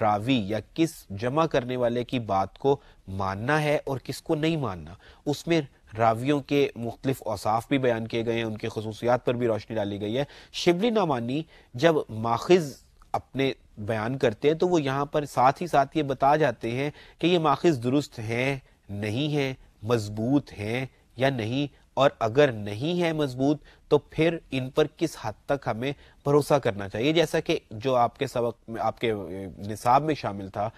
रावी या किस जमा करने वाले की बात को मानना है और किसको नहीं मानना उसमें रावियों के मुख्तलिफ असाफ भी बयान किए गए हैं उनके खसूसियात पर भी रोशनी डाली गई है शिबली नामानी जब माखिज़ अपने बयान करते हैं तो वो यहाँ पर साथ ही साथ ये बता जाते हैं कि ये माखिज़ दुरुस्त हैं नहीं है मजबूत हैं या नहीं और अगर नहीं है मजबूत तो फिर इन पर किस हद तक हमें भरोसा करना चाहिए जैसा कि जो आपके सबक आपके निसाब में शामिल था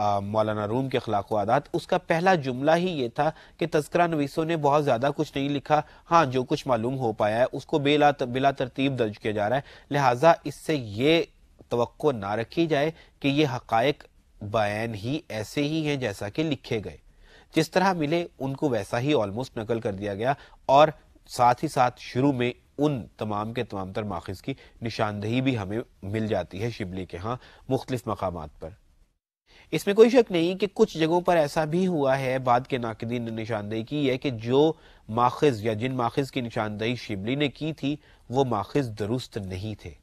मौलाना रूम के अखलाक आदात उसका पहला जुमला ही ये था कि तस्करा नवीसों ने बहुत ज़्यादा कुछ नहीं लिखा हाँ जो कुछ मालूम हो पाया है उसको बेला बिला तरतीब दर्ज किया जा रहा है लिहाजा इससे ये तो ना रखी जाए कि ये हक़ बयान ही ऐसे ही हैं जैसा कि लिखे गए जिस तरह मिले उनको वैसा ही ऑलमोस्ट नकल कर दिया गया और साथ ही साथ शुरू में उन तमाम के तमाम तर माखज़ की निशानदही भी हमें मिल जाती है शिबली के यहाँ मुख्तलिफ मकाम पर इसमें कोई शक नहीं कि कुछ जगहों पर ऐसा भी हुआ है बाद के नाकदीन ने निशानदेही की है कि जो माखज या जिन माखज की निशानदेही शिबली ने की थी वो माखज दुरुस्त नहीं थे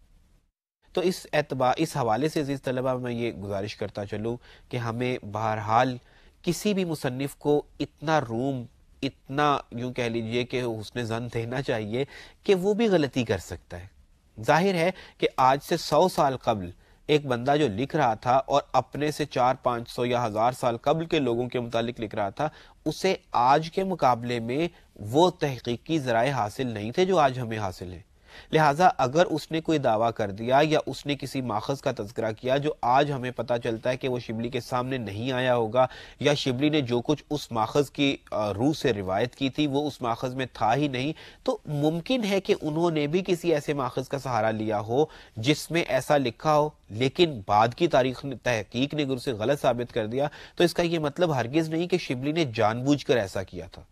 तो इस एतबा इस हवाले से इस तलबा मैं ये गुजारिश करता चलूँ कि हमें बहरहाल किसी भी मुसनफ़ को इतना रूम इतना यूं कह लीजिए कि उसने जन देना चाहिए कि वो भी गलती कर सकता है जाहिर है कि आज से सौ साल कबल एक बंदा जो लिख रहा था और अपने से चार पांच सौ या हज़ार साल कबल के लोगों के मुतालिक लिख रहा था उसे आज के मुकाबले में वो तहकीकी ज़राए हासिल नहीं थे जो आज हमें हासिल है लिहाजा अगर उसने कोई दावा कर दिया या उसने किसी माखज का तस्करा किया जो आज हमें पता चलता है कि वो शिबली के सामने नहीं आया होगा या शिबली ने जो कुछ उस माखज की रूह से रिवायत की थी वो उस माखज में था ही नहीं तो मुमकिन है कि उन्होंने भी किसी ऐसे माखज का सहारा लिया हो जिसमें ऐसा लिखा हो लेकिन बाद की तारीख ने तहकीक ने उसे गलत साबित कर दिया तो इसका यह मतलब हरगिज नहीं कि शिबली ने जानबूझकर ऐसा किया था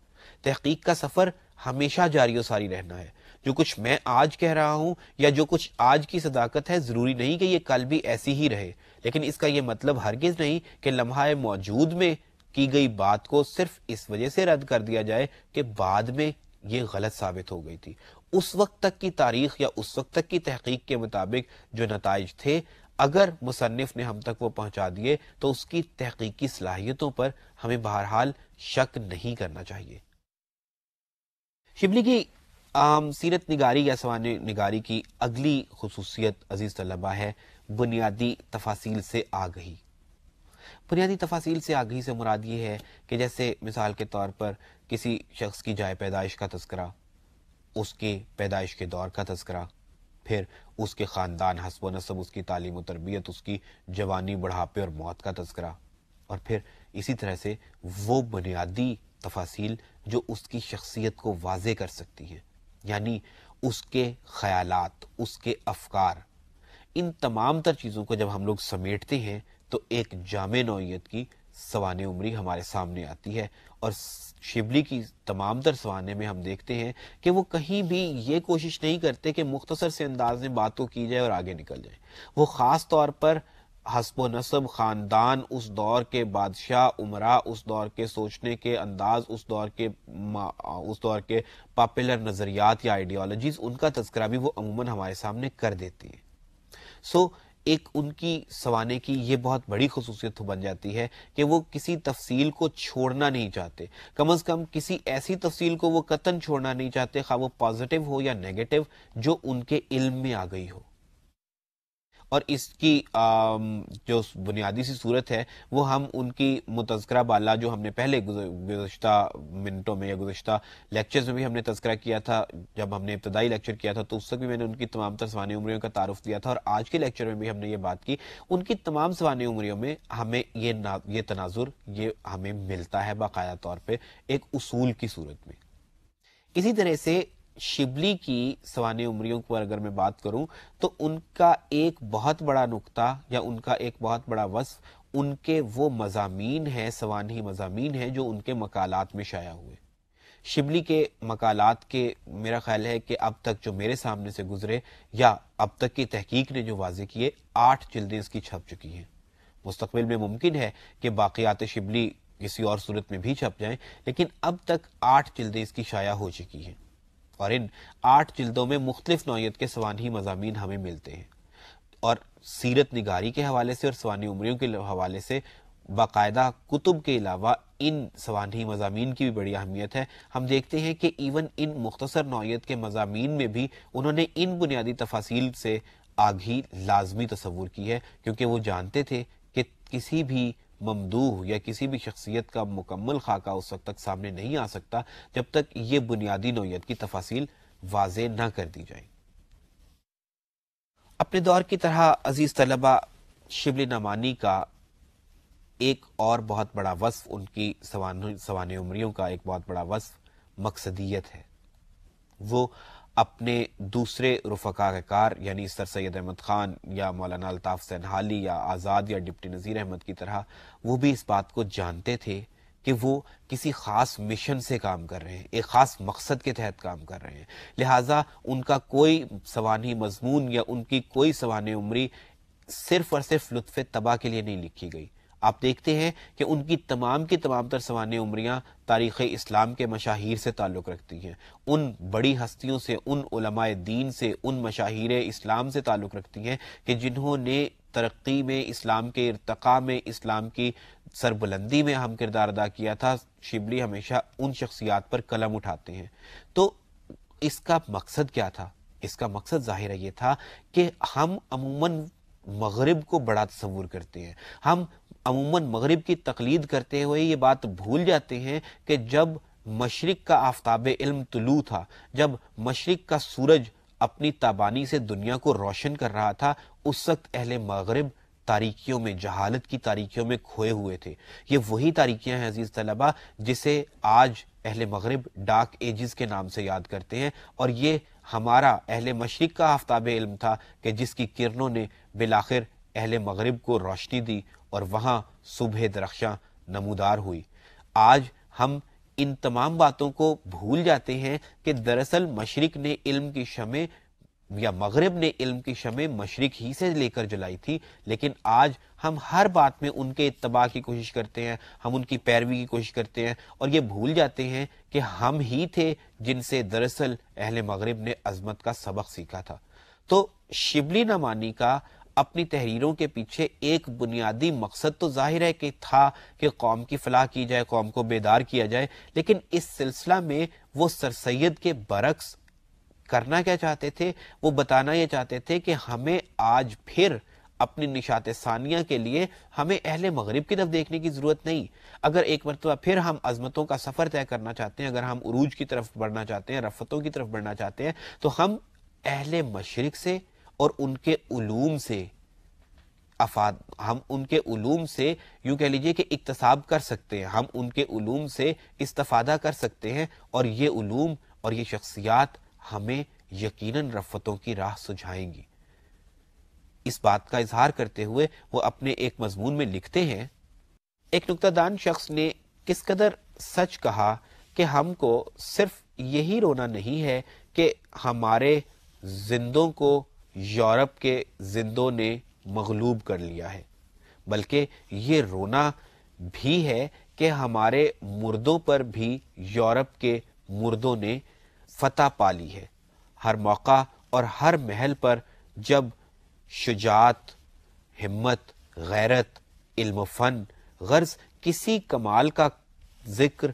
तहकीक का सफर हमेशा जारी सारी रहना है जो कुछ मैं आज कह रहा हूं या जो कुछ आज की सदाकत है जरूरी नहीं कि ये कल भी ऐसी ही रहे लेकिन इसका यह मतलब हरगिज नहीं कि लम्हा मौजूद में की गई बात को सिर्फ इस वजह से रद्द कर दिया जाए कि बाद में ये गलत साबित हो गई थी उस वक्त तक की तारीख या उस वक्त तक की तहकीक के मुताबिक जो नतज थे अगर मुसनफ़ ने हम तक वो पहुंचा दिए तो उसकी तहकीकी सलाहियतों पर हमें बहरहाल शक नहीं करना चाहिए शिबली की आम सीरत निगारी या सवान निगारी की अगली खसूसियत अजीज़ तलबा है बुनियादी तफासिल से आगही बुनियादी तफासिल से आगही से मुराद ये है कि जैसे मिसाल के तौर पर किसी शख्स की जाए पैदाइश का तस्करा उसके पैदाइश के दौर का तस्करा फिर उसके ख़ानदान हसब नसब उसकी तालीम व तरबियत उसकी जवानी बढ़ापे और मौत का तस्करा और फिर इसी तरह से वो बुनियादी तफासिल जो उसकी शख्सियत को वाजे कर सकती हैं यानी उसके ख्यालात उसके अफकार इन तमाम तर चीज़ों को जब हम लोग समेटते हैं तो एक जाम नौीयत की सवान उम्री हमारे सामने आती है और शिबली की तमाम तर सवान में हम देखते हैं कि वो कहीं भी ये कोशिश नहीं करते कि मुख्तसर से अंदाज में बात को की जाए और आगे निकल जाए वो ख़ास तौर पर हसब नसब ख़ानदान उस दौर के बादशाह उमरा उस दौर के सोचने के अंदाज उस दौर के उस दौर के पॉपुलर नज़रियात या आइडियालजीज उनका तस्करा भी वो अमूमन हमारे सामने कर देती है सो so, एक उनकी सवाने की ये बहुत बड़ी खसूसियत तो बन जाती है कि वो किसी तफसील को छोड़ना नहीं चाहते कम अज़ कम किसी ऐसी तफसील को वो कतन छोड़ना नहीं चाहते खा वो पॉजिटिव हो या नेगेटिव जो उनके इल्म में आ गई हो और इसकी जो बुनियादी सी सूरत है वो हम उनकी मुतजकरा बाला जो हमने पहले गुजशत मिनटों में या गुजशत लेक्चर्स में भी हमने तस्करा किया था जब हमने इब्तदाई लेक्चर किया था तो उस वक्त भी मैंने उनकी तमाम तर सवानी उम्रियों का तारफ़ दिया था और आज के लेक्चर में भी हमने ये बात की उनकी तमाम सवानी उम्रियों में हमें ये ना ये तनाजुर ये हमें मिलता है बाकायदा तौर पर एक असूल की सूरत में इसी तरह से शिबली की सवान उम्रियों पर अगर मैं बात करूं तो उनका एक बहुत बड़ा नुकता या उनका एक बहुत बड़ा वस उनके वो मजामी हैं सवानी मजामी हैं जो उनके मकालात में शाया हुए शिबली के मकालात के मेरा ख्याल है कि अब तक जो मेरे सामने से गुजरे या अब तक की तहकीक ने जो वाजे किए आठ जल्दें इसकी छप चुकी हैं मुस्तबिल में मुमकिन है कि बाक़ियात शिबली किसी और सूरत में भी छप जाएं लेकिन अब तक आठ जल्दें इसकी शाया हो चुकी हैं और इन आठ जिल्दों में मुख्तलिफ नौीयत के सवानी मजामी हमें मिलते हैं और सीरत निगारी के हवाले से और सवानी उम्रियों के हवाले से बाकायदा कुतुब के अलावा इन सवानी मजामी की भी बड़ी अहमियत है हम देखते हैं कि इवन इन मुख्तर नौीयत के मजामी में भी उन्होंने इन बुनियादी तफासिल से आगे लाजमी तस्वूर की है क्योंकि वो जानते थे कि किसी भी ममदूह या किसी भी शख्सियत का मुकम्मल खाका उस वक्त तक सामने नहीं आ सकता जब तक ये बुनियादी नोयत की तफासिल वाज ना कर दी जाए अपने दौर की तरह अजीज़ तलबा शिबल नमानी का एक और बहुत बड़ा वस्फ उनकी सवान सवान उमरियों का एक बहुत बड़ा वस्फ मकसदियत है वो अपने दूसरे रफकाकार यानी सर सैद अहमद खान या मौलाना अल्ताफ सैनहाली या आज़ाद या डिप्टी नज़ीर अहमद की तरह वो भी इस बात को जानते थे कि वो किसी खास मिशन से काम कर रहे हैं एक खास मकसद के तहत काम कर रहे हैं लिहाजा उनका कोई सवानी मजमून या उनकी कोई सवान उम्री सिर्फ और सिर्फ लुत्फ तबाह के लिए नहीं लिखी गई आप देखते हैं कि उनकी तमाम की तमाम तर सवान उमरियाँ तारीख़ इस्लाम के मशाहिर से ताल्लुक़ रखती हैं उन बड़ी हस्तियों से उन दीन से उन मशाहिर इस्लाम से ताल्लुक़ रखती हैं कि जिन्होंने तरक्की में इस्लाम के इरतका में इस्लाम की सरबुलंदी में अहम किरदार अदा किया था शिबली हमेशा उन शख्सियात पर कलम उठाते हैं तो इसका मकसद क्या था इसका मकसद ज़ाहिर यह था कि हम अमूमन मगरब को बड़ा तस्वूर करते हैं हम अमूमन मगरब की तकलीद करते हुए ये बात भूल जाते हैं कि जब मशरक़ का आफ्ताब इल्म तुलू था जब मशरक़ का सूरज अपनी ताबानी से दुनिया को रोशन कर रहा था उस वक्त अहल मगरब तारीखियों में जहालत की तारीखियों में खोए हुए थे ये वही तारीखियाँ हैं अजीज़ तलबा जिसे आज अहल मगरब डार्क एजिस के नाम से याद करते हैं और ये हमारा अहल मशरक़ का आफ्ताब इल्म था कि जिसकी किरणों ने बिलाखिर अहल मगरब को रोशनी दी और वहाँ सुबह दरख्शां नमोदार हुई आज हम इन तमाम बातों को भूल जाते हैं कि दरअसल मशरक ने इल्म की शमे या मगरब ने इल्म की शमे मशरक ही से लेकर जलाई थी लेकिन आज हम हर बात में उनके इतबा की कोशिश करते हैं हम उनकी पैरवी की कोशिश करते हैं और ये भूल जाते हैं कि हम ही थे जिनसे दरअसल अहल मगरब ने अजमत का सबक सीखा था तो शिबली नमानी का अपनी तहरीरों के पीछे एक बुनियादी मकसद तो जाहिर है कि था कि कौम की फलाह की जाए कौम को बेदार किया जाए लेकिन इस सिलसिला में वो सर सैद के बरक्स करना क्या चाहते थे वो बताना ये चाहते थे कि हमें आज फिर अपनी निशात सानिया के लिए हमें अहल मगरब की तरफ देखने की ज़रूरत नहीं अगर एक मरतबा फिर हम अजमतों का सफ़र तय करना चाहते हैं अगर हम उरूज की तरफ बढ़ना चाहते हैं रफ़तों की तरफ बढ़ना चाहते हैं तो हम अहल मशरक़ से और उनके उलूम से अफाद हम उनके उलूम से यूँ कह लीजिए कि इकतसाब कर सकते हैं हम उनके उलूम से इस्तफ़ादा कर सकते हैं और ये उलूम और ये शख्सियात हमें यकीन रफ़तों की राह सुझाएंगी इस बात का इजहार करते हुए वो अपने एक मजमून में लिखते हैं एक नुकतादान शख्स ने किस कदर सच कहा कि हमको सिर्फ यही रोना नहीं है कि हमारे जिंदों को यूरोप के जिंदों ने मगलूब कर लिया है बल्कि ये रोना भी है कि हमारे मुर्दों पर भी यूरोप के मुर्दों ने फतह पा ली है हर मौका और हर महल पर जब शुजात हिम्मत गैरत इल्म फ़न गर्ज किसी कमाल का जिक्र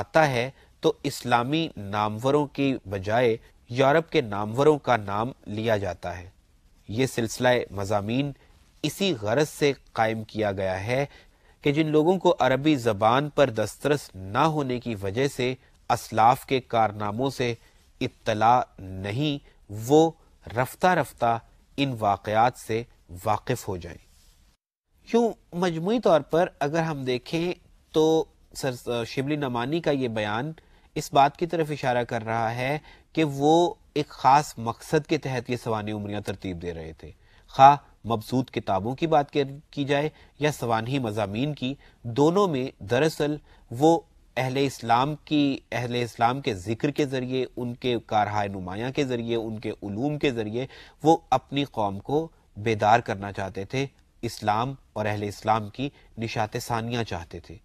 आता है तो इस्लामी नामवरों की बजाय यूरोप के नामवरों का नाम लिया जाता है ये सिलसिला मजामी इसी गरज से कायम किया गया है कि जिन लोगों को अरबी जबान पर दस्तरस ना होने की वजह से असलाफ के कारनामों से इत्तला नहीं वो रफ्ता रफ्ता इन वाकयात से वाकिफ हो जाएं। यूं मजमू तौर पर अगर हम देखें तो सर शिबली नमानी का ये बयान इस बात की तरफ इशारा कर रहा है कि वो एक ख़ास मकसद के तहत ये सवानी उमरियाँ तरतीब दे रहे थे खा मबसूद किताबों की बात की जाए या सवानी मजामी की दोनों में दरअसल वो अहले इस्लाम की अहले इस्लाम के ज़िक्र के ज़रिए उनके कारहाय नुमाया के ज़रिए उनके ूम के ज़रिए वो अपनी कौम को बेदार करना चाहते थे इस्लाम और अहल इस्लाम की निशात सानिया चाहते थे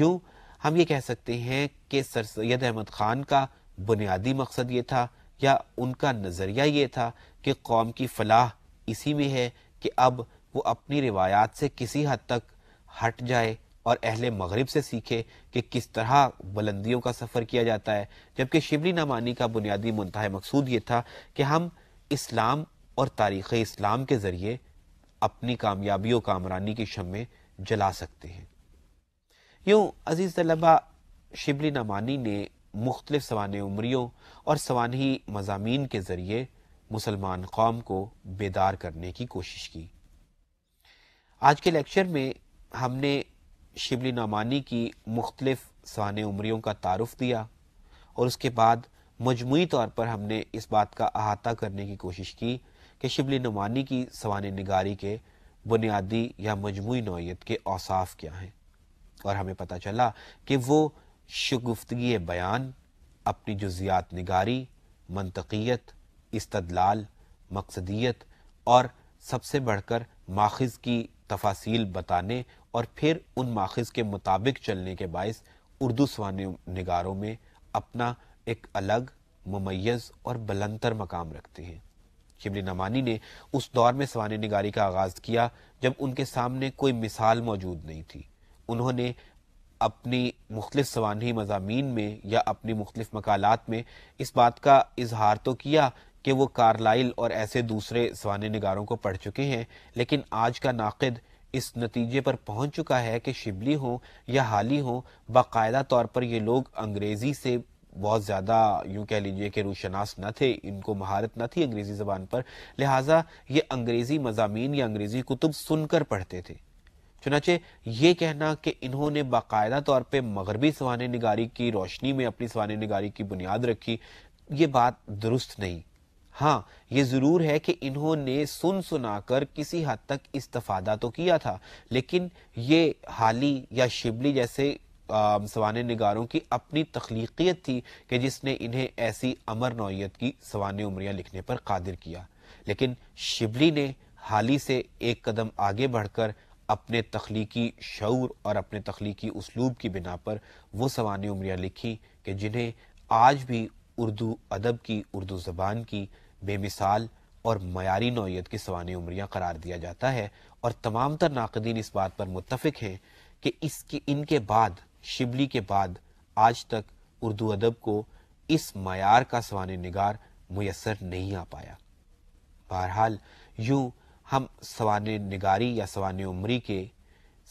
यूं हम ये कह सकते हैं कि सर सैद अहमद ख़ान का बुनियादी मकसद ये था या उनका नज़रिया ये था कि कौम की फलाह इसी में है कि अब वो अपनी रिवायात से किसी हद तक हट जाए और अहल मगरब से सीखे कि किस तरह बुलंदियों का सफ़र किया जाता है जबकि शिबली नामानी का बुनियादी मुंतह मकसूद ये था कि हम इस्लाम और तारीख़ इस्लाम के ज़रिए अपनी कामयाबी और कामरानी की शमें जला सकते हैं यूँ अज़ीज़ तलबा शिबली नमानी ने मुख्तलिफ सवान उमरीों और सवानही मजामी के ज़रिए मुसलमान कौम को बेदार करने की कोशिश की आज के लेक्चर में हमने शिबली नामानी की मुख्तलिफ सवान उम्रियों का तारफ़ दिया और उसके बाद मजमू तौर पर हमने इस बात का अहाता करने की कोशिश की कि शिबली नुमानी की सवान नगारी के बुनियादी या मजमू नौीयत के औसाफ क्या हैं और हमें पता चला कि वो शगुफ्तगी बयान अपनी जुजियात निगारी मनतकीत इस्तदलाल मकसदियत और सबसे बढ़कर माखज़ की तफासिल बताने और फिर उन माखज़ के मुताबिक चलने के बायस उर्दू सवान नगारों में अपना एक अलग ममैज़ और बलंतर मकाम रखते हैं शिबली नमानी ने उस दौर में सवान नगारी का आगाज़ किया जब उनके सामने कोई मिसाल मौजूद नहीं थी उन्होंने अपनी मुख्तलिफ सवानी मजामी में या अपनी मुख्त मकालत में इस बात का इजहार तो किया कि वो कार्लाइल और ऐसे दूसरे सवान नगारों को पढ़ चुके हैं लेकिन आज का नाकद इस नतीजे पर पहुंच चुका है कि शिबली हो या हाली हों बायदा तौर पर ये लोग अंग्रेज़ी से बहुत ज़्यादा यूँ कह लीजिए कि रूशनास न थे इनको महारत न थी अंग्रेज़ी ज़बान पर लिहाजा ये अंग्रेज़ी मजामी या अंग्रेज़ी कुतुब सुनकर पढ़ते थे चुनाचे ये कहना कि इन्होंने बाकायदा तौर पर मगरबी सवान नगारी की रोशनी में अपनी सवान निगारी की बुनियाद रखी ये बात दुरुस्त नहीं हाँ ये ज़रूर है कि इन्होंने सुन सुना कर किसी हद तक इस्तफादा तो किया था लेकिन ये हाली या शिबली जैसे सवान नगारों की अपनी तख्लीकियत थी कि जिसने इन्हें ऐसी अमर नौीयत की सवान उमरियाँ लिखने पर कादिर किया लेकिन शिबली ने हाली से एक कदम आगे बढ़कर अपने तख्लीकी शूर और अपने तख्लीकी उसलूब की बिना पर वो सवान उमरियाँ लिखीं कि जिन्हें आज भी उर्दू अदब की उर्दू ज़बान की बेमिसाल और मयारी नौीयत की सवान उमरियाँ करार दिया जाता है और तमाम तर नाकदीन इस बात पर मुतफ़ हैं कि इसके इनके बाद शिबली के बाद आज तक उर्दू अदब को इस मैार का सवान नगार मैसर नहीं आ पाया बहरहाल यूँ हम सवान निगारी या सवान उमरी के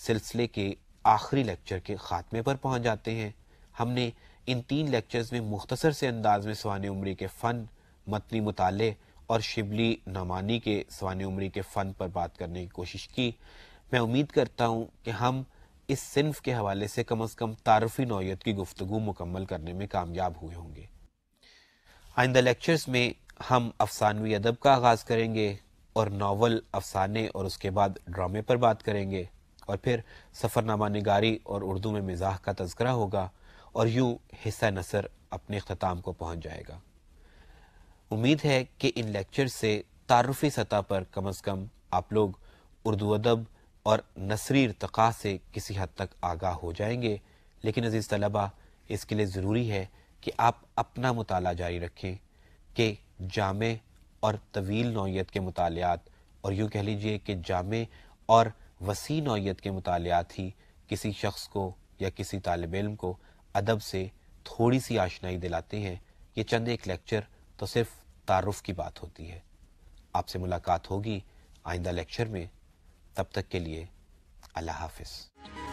सिलसिले के आखिरी लेक्चर के ख़ात्मे पर पहुंच जाते हैं हमने इन तीन लेक्चर्स में मुख्तसर से अंदाज में सवान उमरी के फ़न मतनी मुताले और शिबली नमानी के सवान उमरी के फ़न पर बात करने की कोशिश की मैं उम्मीद करता हूँ कि हम इस सिनफ के हवाले से कम अज़ कम तारफ़ी नौीयत की गुफ्तु मुकम्मल करने में कामयाब हुए होंगे आइंदा लेक्चर्स में हम अफसानवी अदब का आगाज़ करेंगे और नावल अफसाने और उसके बाद ड्रामे पर बात करेंगे और फिर सफ़रनामा नगारी और उर्दू में मिजाह का तस्करा होगा और यूँ हिस्सा नसर अपने अख्ताम को पहुँच जाएगा उम्मीद है कि इन लेक्चर से तारफ़ी सतह पर कम अज़ कम आप लोग उर्दू अदब और नसरी इरतका से किसी हद तक आगाह हो जाएंगे लेकिन अज़ीज़ तलबा इसके लिए ज़रूरी है कि आप अपना मुताला जारी रखें कि जामे और तवील नौीयत के मतालियात और यूँ कह लीजिए कि जाम और वसी नौत के मतालियात ही किसी शख्स को या किसी तालब इम को अदब से थोड़ी सी आशनाई दिलाते हैं ये चंद एक लेक्चर तो सिर्फ तारफ़ की बात होती है आपसे मुलाकात होगी आइंदा लेक्चर में तब तक के लिए अल्लाह हाफिज़